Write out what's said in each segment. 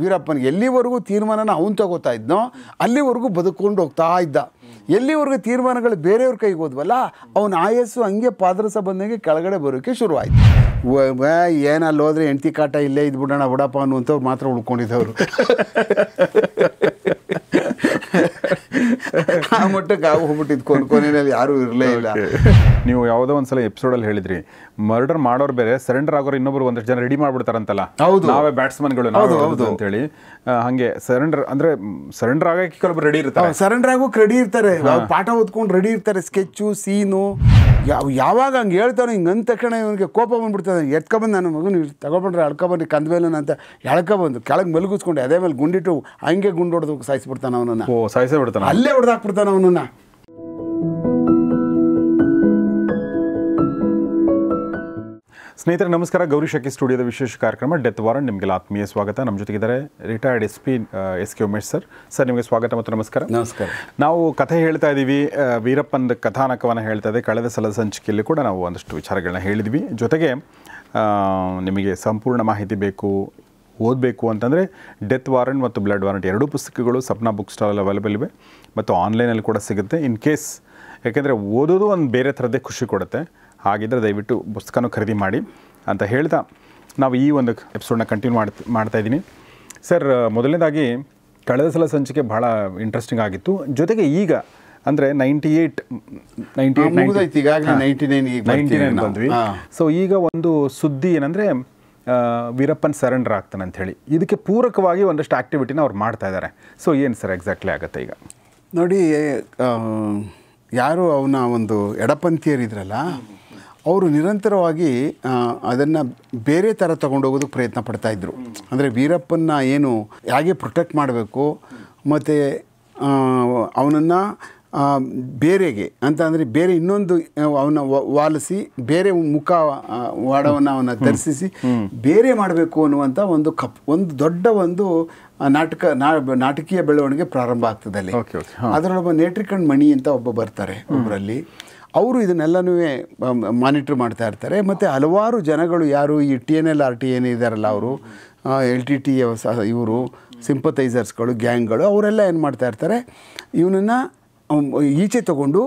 ವೀರಪ್ಪನಿಗೆ ಎಲ್ಲಿವರೆಗೂ ತೀರ್ಮಾನನ ಅವನು ತಗೋತಾ ಇದ್ನೋ ಅಲ್ಲಿವರೆಗೂ ಬದುಕೊಂಡು ಹೋಗ್ತಾ ಇದ್ದ ಎಲ್ಲಿವರೆಗೂ ತೀರ್ಮಾನಗಳು ಬೇರೆಯವ್ರ ಕೈಗೆ ಹೋದ್ವಲ್ಲ ಅವನ ಆಯಸ್ಸು ಹಂಗೆ ಪಾದರಸ ಬಂದಂಗೆ ಕೆಳಗಡೆ ಬರೋಕ್ಕೆ ಶುರುವಾಯಿತು ಏನಲ್ಲಿ ಹೋದ್ರೆ ಹೆಂಡತಿ ಕಾಟ ಇಲ್ಲೇ ಇದ್ಬಿಡೋಣ ಬಿಡಪ್ಪ ಅನ್ನುವಂಥವ್ರು ಮಾತ್ರ ಉಳ್ಕೊಂಡಿದ್ದವರು ಆ ಮಟ್ಟಕ್ಕೆ ಆಗಿ ಹೋಗ್ಬಿಟ್ಟಿದ್ ಕೊನೆ ಕೊನೆಯಲ್ಲಿ ಯಾರೂ ಇರಲೇ ಇಲ್ಲ ನೀವು ಯಾವುದೋ ಒಂದ್ಸಲ ಎಪಿಸೋಡಲ್ಲಿ ಹೇಳಿದ್ರಿ ಮರ್ಡರ್ ಮಾಡೋರು ಬೇರೆ ಸರೆಂಡರ್ ಆಗೋರು ಇನ್ನೊಬ್ರು ಒಂದಷ್ಟು ಜನ ರೆಡಿ ಮಾಡ್ಬಿಡ್ತಾರಂತಲ್ಲ ಹೌದು ನಾವೇ ಬ್ಯಾಟ್ಸ್ಮನ್ಗಳು ಹೌದು ಹೌದು ಅಂತೇಳಿ ಹಾಗೆ ಸರೆಂಡರ್ ಅಂದ್ರೆ ಸರೆಂಡರ್ ಆಗಕ್ಕೆ ಕೆಲವೊಬ್ಬರು ರೆಡಿ ಇರ್ತಾರೆ ಸರೆಂಡರ್ ಆಗೋಕೆ ರೆಡಿ ಇರ್ತಾರೆ ಪಾಠ ಓದ್ಕೊಂಡು ರೆಡಿ ಇರ್ತಾರೆ ಸ್ಕೆಚ್ಚು ಸೀನು ಯಾವ ಯಾವಾಗ ಹಂಗೆ ಹೇಳ್ತಾನೋ ಹಿಂಗೆ ಅಂದ ತಕ್ಷಣ ಇವನಿಗೆ ಕೋಪ ಬಂದ್ಬಿಡ್ತಾನೆ ಎತ್ಕೊಬಂದು ನನ್ನ ಮಗನ ತಗೊಬಂದ್ರೆ ಅಳ್ಕೊಬನ್ನಿ ಕಂದವೇಲನ ಅಂತ ಎಳ್ಕೊಬಂದು ಕೆಳಗೆ ಮಲಗಿಸ್ಕೊಂಡು ಅದೇ ಮೇಲೆ ಗುಂಡಿಟ್ಟು ಹಂಗೆ ಗುಂಡು ಹೊಡೆದು ಸಾಯಿಸ್ಬಿಡ್ತಾನೆ ಅವನನ್ನು ಓ ಸಾಯಿಸೇ ಬಿಡ್ತಾನೆ ಅಲ್ಲೇ ಹೊಡೆದಾಕ್ಬಿಡ್ತಾನೆ ಅವನನ್ನು ಸ್ನೇಹಿತರೆ ನಮಸ್ಕಾರ ಗೌರಿ ಶಕಿ ಸ್ಟುಡಿಯೋದ ವಿಶೇಷ ಕಾರ್ಯಕ್ರಮ ಡೆತ್ ವಾರಂಟ್ ನಿಮಗೆ ಆತ್ಮೀಯ ಸ್ವಾಗತ ನಮ್ಮ ಜೊತೆಗಿದ್ದಾರೆ retired S P S K Umesh sir sir ನಿಮಗೆ ಸ್ವಾಗತ ಮತ್ತು ನಮಸ್ಕಾರ ನಮಸ್ಕಾರ ನಾವು ಕಥೆ ಹೇಳ್ತಾ ಇದ್ದೀವಿ ವೀರಪ್ಪನ ಕಥಾನಕವನ್ನು ಹೇಳ್ತಾ ಇದೆ ಕಳೆದ ಸಲದ ಸಂಚಿಕೆಯಲ್ಲಿ ಕೂಡ ನಾವು ಒಂದಷ್ಟು ವಿಚಾರಗಳನ್ನ ಹೇಳಿದ್ವಿ ಜೊತೆಗೆ ನಿಮಗೆ ಸಂಪೂರ್ಣ ಮಾಹಿತಿ ಬೇಕು ಓದಬೇಕು ಅಂತಂದರೆ ಡೆತ್ ವಾರಂಟ್ ಮತ್ತು ಬ್ಲಡ್ ವಾರಂಟ್ ಎರಡೂ ಪುಸ್ತಕಗಳು ಸಪ್ನಾ ಬುಕ್ ಸ್ಟಾಲಲ್ಲಿ ಅವೈಲೇಬಲ್ ಇವೆ ಮತ್ತು ಆನ್ಲೈನಲ್ಲಿ ಕೂಡ ಸಿಗುತ್ತೆ ಇನ್ ಕೇಸ್ ಯಾಕೆಂದರೆ ಓದೋದು ಒಂದು ಬೇರೆ ಥರದ್ದೇ ಖುಷಿ ಕೊಡುತ್ತೆ ಹಾಗಿದ್ದರೆ ದಯವಿಟ್ಟು ಪುಸ್ತಕನೂ ಖರೀದಿ ಮಾಡಿ ಅಂತ ಹೇಳ್ತಾ ನಾವು ಈ ಒಂದು ಎಪಿಸೋಡ್ನ ಕಂಟಿನ್ಯೂ ಮಾಡ್ತಾ ಮಾಡ್ತಾಯಿದ್ದೀನಿ ಸರ್ ಮೊದಲನೇದಾಗಿ ಕಳೆದ ಸಲ ಸಂಚಿಕೆ ಭಾಳ ಇಂಟ್ರೆಸ್ಟಿಂಗ್ ಆಗಿತ್ತು ಜೊತೆಗೆ ಈಗ ಅಂದರೆ ninety eight ninety ninety nine ninety nine ಬಂದ್ವಿ ಸೊ ಈಗ ಒಂದು ಸುದ್ದಿ ಏನಂದರೆ ವೀರಪ್ಪನ್ ಸರೆಂಡರ್ ಆಗ್ತಾನೆ ಅಂತ ಹೇಳಿ ಇದಕ್ಕೆ ಪೂರಕವಾಗಿ ಒಂದಷ್ಟು ಆ್ಯಕ್ಟಿವಿಟಿನ ಅವ್ರು ಮಾಡ್ತಾ ಇದ್ದಾರೆ ಸೊ ಏನು ಸರ್ ಎಕ್ಸಾಕ್ಟ್ಲಿ ಆಗುತ್ತೆ ಈಗ ನೋಡಿ ಯಾರು ಅವನ ಒಂದು ಎಡಪಂಥೀಯರಿದ್ರಲ್ಲ ಅವರು ನಿರಂತರವಾಗಿ ಅದನ್ನು ಬೇರೆ ಥರ ಹೋಗೋದು ಪ್ರಯತ್ನ ಪಡ್ತಾಯಿದ್ರು ಅಂದರೆ ವೀರಪ್ಪನ್ನ ಏನು ಹೇಗೆ ಪ್ರೊಟೆಕ್ಟ್ ಮಾಡಬೇಕು ಮತ್ತು ಅವನನ್ನು ಬೇರೆಗೆ ಅಂತ ಅಂದರೆ ಬೇರೆ ಇನ್ನೊಂದು ಅವನ ವಾಲಿಸಿ ಬೇರೆ ಮುಖ ವಾಡವನ್ನು ಅವನ ಧರಿಸಿಸಿ ಬೇರೆ ಮಾಡಬೇಕು ಅನ್ನುವಂಥ ಒಂದು ಕಪ್ ಒಂದು ದೊಡ್ಡ ಒಂದು ನಾಟಕ ನಾಟಕೀಯ ಬೆಳವಣಿಗೆ ಪ್ರಾರಂಭ ಆಗ್ತದೆ ಅಲ್ಲಿ ಅದರೊಳಗೆ ನೇಟ್ರಿಕಣ್ ಮಣಿ ಅಂತ ಒಬ್ಬ ಬರ್ತಾರೆ ಒಬ್ಬರಲ್ಲಿ ಅವರು ಇದನ್ನೆಲ್ಲನೂ ಮಾನಿಟ್ರ್ ಮಾಡ್ತಾ ಇರ್ತಾರೆ ಮತ್ತು ಹಲವಾರು ಜನಗಳು ಯಾರು ಈ T N L R T N ಇದ್ದಾರಲ್ಲ ಅವರು ಎಲ್ ಟಿ ಟಿ ಇವರು ಸಿಂಪತೈಸರ್ಸ್ಗಳು ಗ್ಯಾಂಗ್ಗಳು ಅವರೆಲ್ಲ ಏನು ಮಾಡ್ತಾ ಇರ್ತಾರೆ ಇವನನ್ನು ಈಚೆ ತಗೊಂಡು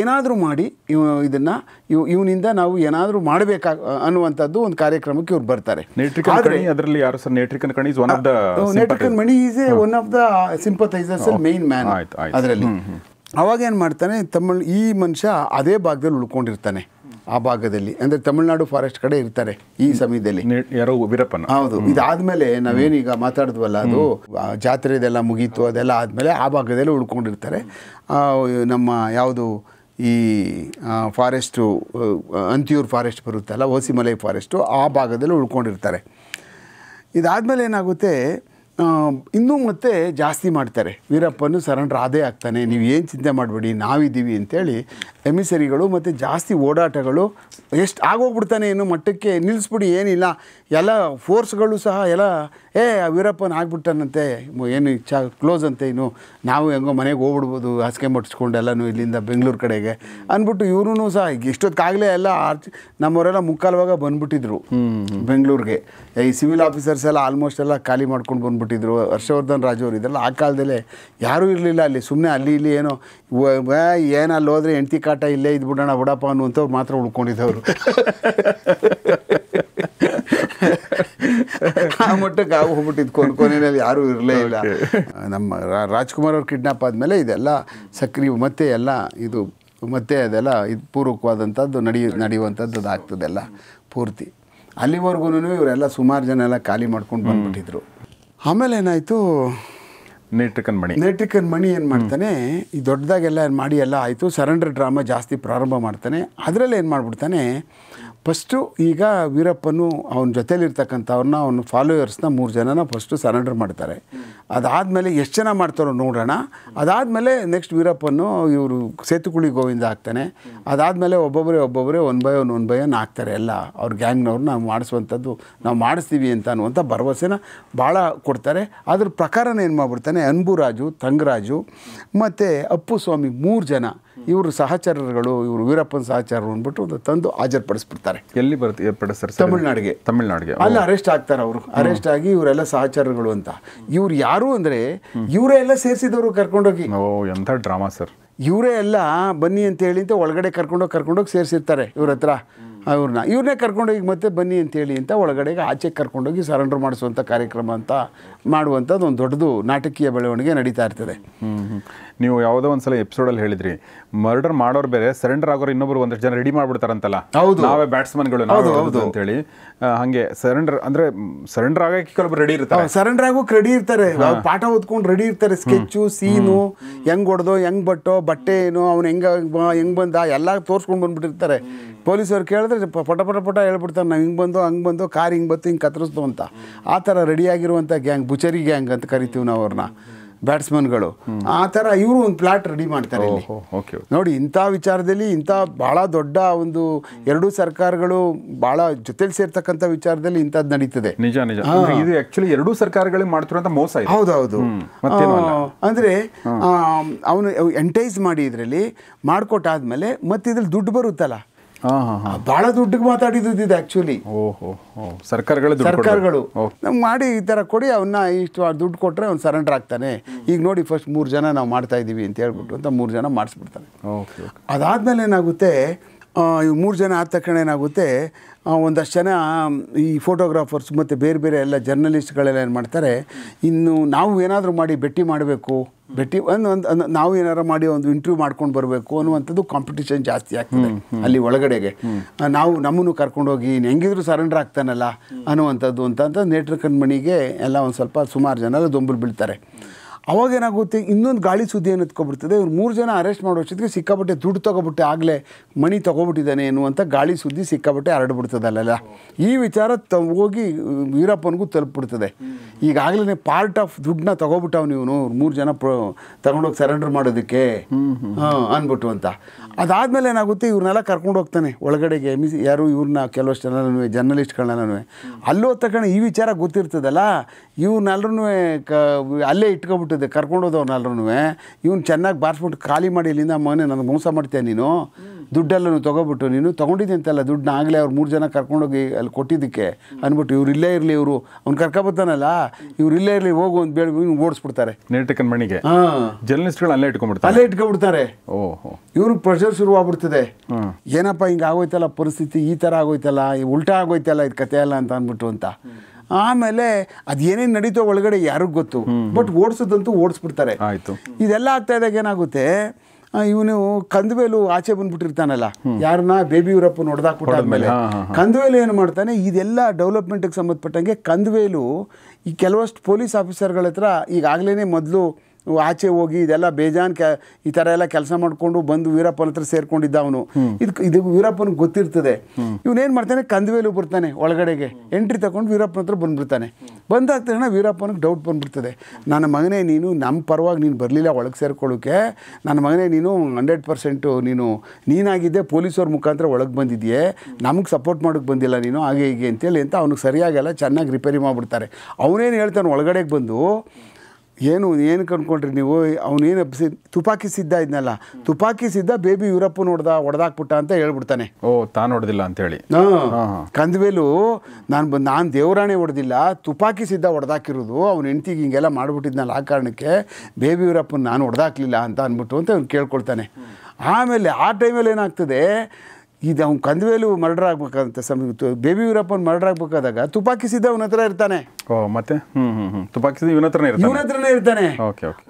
ಏನಾದರೂ ಮಾಡಿ ಇವ ಇದನ್ನು ಇವ್ ಇವನಿಂದ ನಾವು ಏನಾದರೂ ಮಾಡಬೇಕಾಗ ಅನ್ನುವಂಥದ್ದು ಒಂದು ಕಾರ್ಯಕ್ರಮಕ್ಕೆ ಇವ್ರು ಬರ್ತಾರೆ ಅದರಲ್ಲಿ ಯಾರು ಸರ್ ನೇಟ್ರಿಕನ್ ಕಣಿ one of the Mani is a one of the sympathisers main man ಅದರಲ್ಲಿ ಅವಾಗೇನು ಮಾಡ್ತಾನೆ ತಮಿಳ್ ಈ ಮನುಷ್ಯ ಅದೇ ಭಾಗದಲ್ಲಿ ಉಳ್ಕೊಂಡಿರ್ತಾನೆ ಆ ಭಾಗದಲ್ಲಿ ಅಂದರೆ ತಮಿಳ್ನಾಡು ಫಾರೆಸ್ಟ್ ಕಡೆ ಇರ್ತಾರೆ ಈ ಸಮಯದಲ್ಲಿ ಯಾರೋ ವೀರಪ್ಪನ ಹೌದು ಇದಾದ್ಮೇಲೆ ನಾವೇನೀಗ ಮಾತಾಡಿದ್ವಲ್ಲ ಅದು ಜಾತ್ರೆದೆಲ್ಲ ಮುಗೀತು ಅದೆಲ್ಲ ಆದಮೇಲೆ ಆ ಭಾಗದಲ್ಲಿ ಉಳ್ಕೊಂಡಿರ್ತಾರೆ ನಮ್ಮ ಯಾವುದು ಈ ಫಾರೆಸ್ಟು ಅಂತಿಯೂರು ಫಾರೆಸ್ಟ್ ಬರುತ್ತಲ್ಲ ಓಸಿಮಲೈ ಫಾರೆಸ್ಟು ಆ ಭಾಗದಲ್ಲಿ ಉಳ್ಕೊಂಡಿರ್ತಾರೆ ಇದಾದಮೇಲೆ ಏನಾಗುತ್ತೆ ಇನ್ನೂ ಮತ್ತೆ ಜಾಸ್ತಿ ಮಾಡ್ತಾರೆ ವೀರಪ್ಪನು ಸರಂಡ್ರ್ ಅದೇ ಆಗ್ತಾನೆ ನೀವು ಏನು ಚಿಂತೆ ಮಾಡಬೇಡಿ ನಾವಿದ್ದೀವಿ ಅಂತೇಳಿ ಎಮಿಸರಿಗಳು ಮತ್ತು ಜಾಸ್ತಿ ಓಡಾಟಗಳು ಎಷ್ಟು ಆಗೋಗ್ಬಿಡ್ತಾನೆ ಏನು ಮಟ್ಟಕ್ಕೆ ನಿಲ್ಲಿಸ್ಬಿಡಿ ಏನಿಲ್ಲ ಎಲ್ಲ ಫೋರ್ಸ್ಗಳು ಸಹ ಎಲ್ಲ ಏ ವೀರಪ್ಪನ ಆಗ್ಬಿಟ್ಟನಂತೆ ಏನು ಚ ಕ್ಲೋಸ್ ಅಂತೆ ಇನ್ನು ನಾವು ಹೆಂಗೋ ಮನೆಗೆ ಹೋಗ್ಬಿಡ್ಬೋದು ಹಾಸಿಗೆ ಮುಟ್ಸ್ಕೊಂಡು ಎಲ್ಲನೂ ಇಲ್ಲಿಂದ ಬೆಂಗಳೂರು ಕಡೆಗೆ ಅಂದ್ಬಿಟ್ಟು ಇವ್ರೂ ಸಹ ಇಷ್ಟೊತ್ತಾಗಲೇ ಎಲ್ಲ ಆರ್ಚ್ ನಮ್ಮವರೆಲ್ಲ ಮುಕ್ಕಾಲ್ವಾಗ ಬಂದ್ಬಿಟ್ಟಿದ್ರು ಬೆಂಗಳೂರಿಗೆ ಈ ಸಿವಿಲ್ ಆಫೀಸರ್ಸ್ ಎಲ್ಲ ಆಲ್ಮೋಸ್ಟ್ ಎಲ್ಲ ಖಾಲಿ ಮಾಡ್ಕೊಂಡು ಬಂದ್ಬಿಟ್ಟಿದ್ರು ಹರ್ಷವರ್ಧನ್ ರಾಜವ್ರು ಇದೆಲ್ಲ ಆ ಕಾಲದಲ್ಲೇ ಯಾರೂ ಇರಲಿಲ್ಲ ಅಲ್ಲಿ ಸುಮ್ಮನೆ ಅಲ್ಲಿ ಇಲ್ಲಿ ಏನೋ ಏನಲ್ಲಿ ಹೋದರೆ ಹೆಂಡ್ತಿ ಕಾಟ ಇಲ್ಲೇ ಇದ್ಬಿಡೋಣ ಬಿಡಪ್ಪ ಅನ್ನುವಂಥವ್ರು ಮಾತ್ರ ಉಳ್ಕೊಂಡಿದ್ದವರು ಆ ಮಟ್ಟಕ್ಕೆ ಆಗ ಹೋಗ್ಬಿಟ್ಟಿದ್ದು ಕೊನೆ ಕೊನೆಯಲ್ಲಿ ಯಾರೂ ಇರಲೇ ಇಲ್ಲ ನಮ್ಮ ರಾಜ್ಕುಮಾರ್ ಅವ್ರು ಕಿಡ್ನಾಪ್ ಆದಮೇಲೆ ಇದೆಲ್ಲ ಸಕ್ರಿ ಮತ್ತೆ ಎಲ್ಲ ಇದು ಮತ್ತೆ ಅದೆಲ್ಲ ಇದು ಪೂರ್ವಕವಾದಂಥದ್ದು ನಡೆಯ ನಡೆಯುವಂಥದ್ದು ಅದಾಗ್ತದೆಲ್ಲ ಪೂರ್ತಿ ಅಲ್ಲಿವರೆಗೂ ಇವರೆಲ್ಲ ಸುಮಾರು ಜನ ಎಲ್ಲ ಖಾಲಿ ಮಾಡ್ಕೊಂಡು ಬಂದ್ಬಿಟ್ಟಿದ್ರು ಆಮೇಲೆ ಏನಾಯಿತು ನೇಟ್ರಿಕನ್ ಮಣಿ ನೇಟ್ರಿಕನ್ ಮಣಿ ಏನು ಮಾಡ್ತಾನೆ ಈ ದೊಡ್ಡದಾಗೆಲ್ಲ ಏನು ಮಾಡಿ ಎಲ್ಲ ಆಯಿತು ಸರೆಂಡರ್ ಡ್ರಾಮಾ ಜಾಸ್ತಿ ಪ್ರಾರಂಭ ಮಾಡ್ತಾನೆ ಅದರಲ್ಲಿ ಏನು ಮಾಡಿಬಿಡ್ತಾನೆ ಫಸ್ಟು ಈಗ ವೀರಪ್ಪನು ಅವನ ಜೊತೇಲಿರ್ತಕ್ಕಂಥವ್ರನ್ನ ಅವನ ಫಾಲೋಯರ್ಸ್ನ ಮೂರು ಜನನ ಫಸ್ಟು ಸರೆಂಡರ್ ಮಾಡ್ತಾರೆ ಅದಾದಮೇಲೆ ಎಷ್ಟು ಜನ ಮಾಡ್ತಾರೋ ನೋಡೋಣ ಅದಾದಮೇಲೆ ನೆಕ್ಸ್ಟ್ ವೀರಪ್ಪನು ಇವರು ಸೇತುಕುಳಿ ಗೋವಿಂದ ಹಾಕ್ತಾನೆ ಅದಾದಮೇಲೆ ಒಬ್ಬೊಬ್ಬರೇ ಒಬ್ಬೊಬ್ಬರೇ one by one one by one ಹಾಕ್ತಾರೆ ಎಲ್ಲ ಅವ್ರ ಗ್ಯಾಂಗ್ನವ್ರನ್ನ ನಾವು ಮಾಡಿಸುವಂಥದ್ದು ನಾವು ಮಾಡಿಸ್ತೀವಿ ಅಂತ ಅನ್ನುವಂಥ ಭರವಸೆನ ಭಾಳ ಕೊಡ್ತಾರೆ ಅದ್ರ ಪ್ರಕಾರನೇ ಏನು ಮಾಡಿಬಿಡ್ತಾನೆ ಅನ್ಬುರಾಜು ತಂಗರಾಜು ಮತ್ತು ಅಪ್ಪು ಸ್ವಾಮಿ ಮೂರು ಜನ ಇವರು ಸಹಚರರುಗಳು ಇವರು ವೀರಪ್ಪನ ಸಹಚಾರರು ಅಂದ್ಬಿಟ್ಟು ಒಂದು ತಂದು ಹಾಜರುಪಡಿಸ್ಬಿಡ್ತಾರೆ ಎಲ್ಲಿ ಬರುತ್ತೆ ಸರ್ ತಮಿಳ್ನಾಡಿಗೆ ತಮಿಳ್ನಾಡಿಗೆ ಅಲ್ಲಿ ಅರೆಸ್ಟ್ ಆಗ್ತಾರೆ ಅವರು ಅರೆಸ್ಟ್ ಆಗಿ ಇವರೆಲ್ಲ ಸಹಚಾರಗಳು ಅಂತ ಇವ್ರು ಯಾರು ಅಂದರೆ ಇವರೇ ಎಲ್ಲ ಸೇರಿಸಿದವರು ಕರ್ಕೊಂಡೋಗಿ ಎಂಥ ಡ್ರಾಮಾ ಸರ್ ಇವರೇ ಎಲ್ಲ ಬನ್ನಿ ಅಂತ ಹೇಳಿ ಅಂತ ಒಳಗಡೆ ಕರ್ಕೊಂಡೋಗಿ ಕರ್ಕೊಂಡೋಗಿ ಸೇರಿಸಿರ್ತಾರೆ ಇವ್ರ ಹತ್ರ ಅವ್ರನ್ನ ಇವ್ರನ್ನೇ ಕರ್ಕೊಂಡೋಗಿ ಮತ್ತೆ ಬನ್ನಿ ಅಂತ ಹೇಳಿ ಅಂತ ಒಳಗಡೆಗೆ ಆಚೆಗೆ ಕರ್ಕೊಂಡೋಗಿ ಸರೆಂಡರ್ ಮಾಡಿಸುವಂಥ ಕಾರ್ಯಕ್ರಮ ಅಂತ ಮಾಡುವಂಥದ್ದು ಒಂದು ದೊಡ್ಡದು ನಾಟಕೀಯ ಬೆಳವಣಿಗೆ ನಡೀತಾ ಇರ್ತದೆ ನೀವು ಯಾವುದೋ ಒಂದು ಸಲ ಎಪಿಸೋಡಲ್ಲಿ ಹೇಳಿದ್ರಿ ಮರ್ಡರ್ ಮಾಡೋರು ಬೇರೆ ಸರೆಂಡರ್ ಆಗೋರು ಇನ್ನೊಬ್ರು ಒಂದಷ್ಟು ಜನ ರೆಡಿ ಮಾಡ್ಬಿಡ್ತಾರಂತಲ್ಲ ಹೌದು ನಾವೇ ಬ್ಯಾಟ್ಸ್ಮನ್ಗಳು ಹೌದು ಹೌದು ಅಂತೇಳಿ ಹಾಗೆ ಸರೆಂಡರ್ ಅಂದರೆ ಸರೆಂಡರ್ ಆಗಕ್ಕೆ ಕೆಲವೊಬ್ಬರು ರೆಡಿ ಇರ್ತಾರೆ ಸರೆಂಡರ್ ಆಗೋಕೆ ರೆಡಿ ಇರ್ತಾರೆ ಪಾಠ ಓದ್ಕೊಂಡು ರೆಡಿ ಇರ್ತಾರೆ ಸ್ಕೆಚ್ಚು ಸೀನು ಹೆಂಗೆ ಹೊಡೆದು ಹೆಂಗೆ ಬಟ್ಟೋ ಬಟ್ಟೆ ಏನು ಅವ್ನು ಹೆಂಗೆ ಹೆಂಗೆ ಬಂದ ಎಲ್ಲ ತೋರಿಸ್ಕೊಂಡು ಬಂದ್ಬಿಟ್ಟಿರ್ತಾರೆ ಪೊಲೀಸವ್ರು ಕೇಳಿದ್ರೆ ಪಟ ಪಟ ಪಟ ಹೇಳ್ಬಿಡ್ತಾರೆ ನಾವು ಹಿಂಗೆ ಬಂದು ಹಂಗೆ ಬಂದು ಕಾರ್ ಹಿಂಗೆ ಬತ್ತು ಹಿಂಗೆ ಕತ್ತರಿಸ್ದು ಅಂತ ಆ ಥರ ರೆಡಿಯಾಗಿರುವಂಥ ಗ್ಯಾಂಗ್ ಬುಚರಿ ಗ್ಯಾಂಗ್ ಅಂತ ಕರಿತೀವಿ ನಾವು ಅವ್ರನ್ನ ಬ್ಯಾಟ್ಸ್ಮನ್ಗಳು ಆ ಥರ ಇವರು ಒಂದು ಪ್ಲಾಟ್ ರೆಡಿ ಮಾಡ್ತಾರೆ ನೋಡಿ ಇಂಥ ವಿಚಾರದಲ್ಲಿ ಇಂಥ ಭಾಳ ದೊಡ್ಡ ಒಂದು ಎರಡು ಸರ್ಕಾರಗಳು ಭಾಳ ಜೊತೆಲಿ ಸೇರ್ತಕ್ಕಂಥ ವಿಚಾರದಲ್ಲಿ ಇಂಥದ್ದು ನಡೀತದೆ ನಿಜ ನಿಜ ಇದು ಆ್ಯಕ್ಚುಲಿ ಎರಡೂ ಸರ್ಕಾರಗಳಿಗೆ ಅಂತ ಮೋಸ ಹೌದೌದು ಅಂದರೆ ಅವನು ಎಂಟೈಸ್ ಮಾಡಿ ಇದರಲ್ಲಿ ಮಾಡ್ಕೊಟ್ಟಾದ್ಮೇಲೆ ಮತ್ತೆ ಇದ್ರಲ್ಲಿ ದುಡ್ಡು ಬರುತ್ತಲ್ಲ ಬಹಳ ದುಡ್ಡಿಗೆ ಮಾತಾಡಿದ್ದು ಆಕ್ಚುಲಿ ಆ್ಯಕ್ಚುಲಿ ಸರ್ಕಾರಗಳು ಸರ್ಕಾರಗಳು ನಮ್ಗೆ ಮಾಡಿ ಈ ತರ ಕೊಡಿ ಅವನ್ನ ಇಷ್ಟು ದುಡ್ಡು ಕೊಟ್ರೆ ಅವ್ನು ಸರೆಂಡರ್ ಆಗ್ತಾನೆ ಈಗ ನೋಡಿ ಫಸ್ಟ್ ಮೂರು ಜನ ನಾವು ಮಾಡ್ತಾ ಇದ್ದೀವಿ ಅಂತ ಹೇಳ್ಬಿಟ್ಟು ಅಂತ ಮೂರು ಜನ ಮಾಡಿಸ್ಬಿಡ್ತಾನೆ ಅದಾದ್ಮೇಲೆ ಏನಾಗುತ್ತೆ ಇವು ಮೂರು ಜನ ಆದ ತಕ್ಷಣ ಏನಾಗುತ್ತೆ ಒಂದಷ್ಟು ಜನ ಈ ಫೋಟೋಗ್ರಾಫರ್ಸ್ ಮತ್ತು ಬೇರೆ ಬೇರೆ ಎಲ್ಲ ಜರ್ನಲಿಸ್ಟ್ಗಳೆಲ್ಲ ಏನು ಮಾಡ್ತಾರೆ ಇನ್ನು ನಾವು ಏನಾದರೂ ಮಾಡಿ ಭೇಟಿ ಮಾಡಬೇಕು ಭೇಟಿ ಒಂದು ಒಂದು ನಾವು ಏನಾರು ಮಾಡಿ ಒಂದು ಇಂಟರ್ವ್ಯೂ ಮಾಡ್ಕೊಂಡು ಬರಬೇಕು ಅನ್ನುವಂಥದ್ದು ಕಾಂಪಿಟಿಷನ್ ಜಾಸ್ತಿ ಆಗ್ತದೆ ಅಲ್ಲಿ ಒಳಗಡೆಗೆ ನಾವು ನಮ್ಮನ್ನು ಕರ್ಕೊಂಡೋಗಿ ಹೆಂಗಿದ್ರು ಸರೆಂಡರ್ ಆಗ್ತಾನಲ್ಲ ಅನ್ನುವಂಥದ್ದು ಅಂತ ಅಂತ ನೇಟ್ರ ಕಣ್ಮಣಿಗೆ ಎಲ್ಲ ಒಂದು ಸ್ವಲ್ಪ ಸುಮಾರು ಜನ ದೊಂಬಲು ಬೀಳ್ತಾರೆ ಅವಾಗೇನಾಗುತ್ತೆ ಇನ್ನೊಂದು ಗಾಳಿ ಸುದ್ದಿ ಏನು ಎತ್ಕೊಬಿಡ್ತದೆ ಇವ್ರು ಮೂರು ಜನ ಅರೆಸ್ಟ್ ಅಷ್ಟೊತ್ತಿಗೆ ಸಿಕ್ಕಾಪಟ್ಟೆ ದುಡ್ಡು ತೊಗೊಬಿಟ್ಟೆ ಆಗಲೇ ಮಣಿ ತೊಗೊಬಿಟ್ಟಿದ್ದಾನೆ ಅಂತ ಗಾಳಿ ಸುದ್ದಿ ಸಿಕ್ಕಾಪಟ್ಟೆ ಹರಡ್ಬಿಡ್ತದಲ್ಲ ಈ ವಿಚಾರ ತ ಹೋಗಿ ವೀರಪ್ಪನಿಗೂ ತಲುಪಿಬಿಡ್ತದೆ ಈಗಾಗಲೇ ಪಾರ್ಟ್ ಆಫ್ ದುಡ್ಡನ್ನ ತೊಗೊಬಿಟ್ಟಾವ್ ನೀವು ಮೂರು ಜನ ಪ ತಗೊಂಡೋಗಿ ಸರೆಂಡರ್ ಮಾಡೋದಕ್ಕೆ ಅಂದ್ಬಿಟ್ಟು ಅಂತ ಅದಾದಮೇಲೆ ಏನಾಗುತ್ತೆ ಇವ್ರನ್ನೆಲ್ಲ ಕರ್ಕೊಂಡು ಹೋಗ್ತಾನೆ ಒಳಗಡೆಗೆ ಮಿಸ್ ಯಾರು ಇವ್ರನ್ನ ಕೆಲವಷ್ಟು ಜನ ಜರ್ನಲಿಸ್ಟ್ಗಳನ್ನ ಅಲ್ಲೋ ತಗೊಂಡು ಈ ವಿಚಾರ ಗೊತ್ತಿರ್ತದಲ್ಲ ಇವ್ರನ್ನೆಲ್ಲರೂ ಕ ಅಲ್ಲೇ ಇಟ್ಕೊಬಿಟ್ಟಿದ್ದೆ ಕರ್ಕೊಂಡೋದವ್ರನ್ನೆಲ್ಲರೂ ಇವ್ನು ಚೆನ್ನಾಗಿ ಬಾರಿಸ್ಬಿಟ್ಟು ಖಾಲಿ ಮಾಡಿ ಇಲ್ಲಿಂದ ಮನೆ ನನಗೆ ಮೋಸ ಮಾಡ್ತೀಯ ನೀನು ದುಡ್ಡೆಲ್ಲೂ ತೊಗೊಬಿಟ್ಟು ನೀನು ತೊಗೊಂಡಿದ್ದೆ ಅಂತೆಲ್ಲ ದುಡ್ಡನ್ನ ಆಗಲೇ ಅವ್ರು ಮೂರು ಜನ ಕರ್ಕೊಂಡೋಗಿ ಅಲ್ಲಿ ಕೊಟ್ಟಿದ್ದಕ್ಕೆ ಅಂದ್ಬಿಟ್ಟು ಇವ್ರು ಇಲ್ಲೇ ಇರಲಿ ಇವರು ಅವ್ನು ಕರ್ಕೊಬತ್ತಾನಲ್ಲ ಇವ್ರು ಇಲ್ಲೇ ಇರಲಿ ಹೋಗು ಅಂತ ಬೇಡ ಇವ್ನು ಓಡಿಸ್ಬಿಡ್ತಾರೆ ನೇಟಕನ್ ಮಣಿಗೆ ಜರ್ನಲಿಸ್ಟ್ಗಳು ಅಲ್ಲೇ ಇಟ್ಕೊಂಡ್ಬಿಡ್ತಾರೆ ಅಲ್ಲೇ ಇಟ್ಕೊಂಡ್ಬಿಡ್ತಾರೆ ಓಹ್ ಇವ್ರಿಗೆ ಪ್ರೆಷರ್ ಶುರುವಾಗ್ಬಿಡ್ತದೆ ಏನಪ್ಪ ಹಿಂಗೆ ಆಗೋಯ್ತಲ್ಲ ಪರಿಸ್ಥಿತಿ ಈ ಥರ ಆಗೋಯ್ತಲ್ಲ ಉಲ್ಟಾ ಆಗೋಯ್ತಲ್ಲ ಇದು ಕಥೆ ಅಲ್ಲ ಅಂತ ಅಂದ್ಬಿಟ್ಟು ಅಂತ ಆಮೇಲೆ ಅದೇನೇನು ನಡೀತೋ ಒಳಗಡೆ ಯಾರಿಗೂ ಗೊತ್ತು ಬಟ್ ಓಡಿಸೋದಂತೂ ಓಡಿಸ್ಬಿಡ್ತಾರೆ ಇದೆಲ್ಲ ಆಗ್ತಾ ಇದ್ದಾಗ ಏನಾಗುತ್ತೆ ಇವನು ಕಂದವೇಲು ಆಚೆ ಬಂದ್ಬಿಟ್ಟಿರ್ತಾನಲ್ಲ ಯಾರನ್ನ ಬೇಬಿ ಯೂರಪ್ಪ ಹೊಡೆದಾಕ್ಬಿಟ್ಟಾದ್ಮೇಲೆ ಕಂದವೇಲು ಏನು ಮಾಡ್ತಾನೆ ಇದೆಲ್ಲ ಡೆವಲಪ್ಮೆಂಟ್ಗೆ ಸಂಬಂಧಪಟ್ಟಂಗೆ ಕಂದವೇಲು ಈ ಕೆಲವಷ್ಟು ಪೊಲೀಸ್ ಆಫೀಸರ್ಗಳ ಹತ್ರ ಈಗಾಗಲೇ ಮೊದಲು ಆಚೆ ಹೋಗಿ ಇದೆಲ್ಲ ಬೇಜಾನ್ ಈ ಥರ ಎಲ್ಲ ಕೆಲಸ ಮಾಡಿಕೊಂಡು ಬಂದು ವೀರಪ್ಪನ ಹತ್ರ ಸೇರ್ಕೊಂಡಿದ್ದ ಅವನು ಇದಕ್ಕೆ ಇದು ವೀರಪ್ಪನಿಗೆ ಗೊತ್ತಿರ್ತದೆ ಇವನೇನು ಮಾಡ್ತಾನೆ ಕಂದವೇಲು ಬರ್ತಾನೆ ಒಳಗಡೆಗೆ ಎಂಟ್ರಿ ತಗೊಂಡು ವೀರಪ್ಪನ ಹತ್ರ ಬಂದ್ಬಿಡ್ತಾನೆ ಬಂದಾಗ ತಕ್ಷಣ ವೀರಪ್ಪನಿಗೆ ಡೌಟ್ ಬಂದ್ಬಿಡ್ತದೆ ನನ್ನ ಮಗನೇ ನೀನು ನಮ್ಮ ಪರವಾಗಿ ನೀನು ಬರಲಿಲ್ಲ ಒಳಗೆ ಸೇರ್ಕೊಳ್ಳೋಕ್ಕೆ ನನ್ನ ಮಗನೇ ನೀನು ಹಂಡ್ರೆಡ್ ಪರ್ಸೆಂಟು ನೀನು ನೀನಾಗಿದ್ದೆ ಪೊಲೀಸವ್ರ ಮುಖಾಂತರ ಒಳಗೆ ಬಂದಿದ್ಯೆ ನಮಗೆ ಸಪೋರ್ಟ್ ಮಾಡೋಕ್ಕೆ ಬಂದಿಲ್ಲ ನೀನು ಹಾಗೆ ಹೀಗೆ ಅಂತೇಳಿ ಅಂತ ಅವ್ನಿಗೆ ಸರಿಯಾಗಲ್ಲ ಚೆನ್ನಾಗಿ ರಿಪೇರಿ ಮಾಡಿಬಿಡ್ತಾರೆ ಅವನೇನು ಹೇಳ್ತಾನೆ ಒಳಗಡೆಗೆ ಬಂದು ಏನು ಏನು ಕಂಡ್ಕೊಂಡ್ರಿ ನೀವು ಅವನೇನು ಎಬ್ಸಿ ತುಪಾಕಿ ಸಿದ್ಧ ಇದ್ನಲ್ಲ ತುಪಾಕಿ ಸಿದ್ಧ ಬೇಬಿ ಯೂರಪ್ಪನ ಹೊಡೆದ ಹೊಡೆದಾಕ್ಬಿಟ್ಟ ಅಂತ ಹೇಳ್ಬಿಡ್ತಾನೆ ಓ ತಾನು ಹೊಡೆದಿಲ್ಲ ಅಂತೇಳಿ ಕಂದವೇಲು ನಾನು ನಾನು ದೇವರಾಣೆ ಹೊಡೆದಿಲ್ಲ ತುಪಾಕಿ ಸಿದ್ಧ ಹೊಡೆದಾಕಿರೋದು ಅವ್ನ ಹೆಂಡ್ತಿಗೆ ಹಿಂಗೆಲ್ಲ ಮಾಡಿಬಿಟ್ಟಿದ್ನಲ್ಲ ಆ ಕಾರಣಕ್ಕೆ ಬೇಬಿ ಯೂರಪ್ಪನ ನಾನು ಹೊಡೆದಾಕ್ಲಿಲ್ಲ ಅಂತ ಅಂದ್ಬಿಟ್ಟು ಅಂತ ಅವ್ನು ಕೇಳ್ಕೊಳ್ತಾನೆ ಆಮೇಲೆ ಆ ಟೈಮಲ್ಲಿ ಏನಾಗ್ತದೆ ಇದು ಅವ್ನು ಕಂದವೇಲು ಮರ್ಡರ್ ಆಗ್ಬೇಕಂತ ಸಮಯ ಬೇಬಿ ವೀರಪ್ಪನ ಮರ್ಡರ್ ಆಗ್ಬೇಕಾದಾಗ ತುಪಾಕಿ ಸಿದ್ಧ ಅವನ ಹತ್ರ ಇರ್ತಾನೆ ಓ ಮತ್ತೆ ತುಪಾಕಿ ಸಿದ್ಧ ಇವನ ಹತ್ರನೇ ಇವನ ಹತ್ರನೇ ಇರ್ತಾನೆ ಓಕೆ ಓಕೆ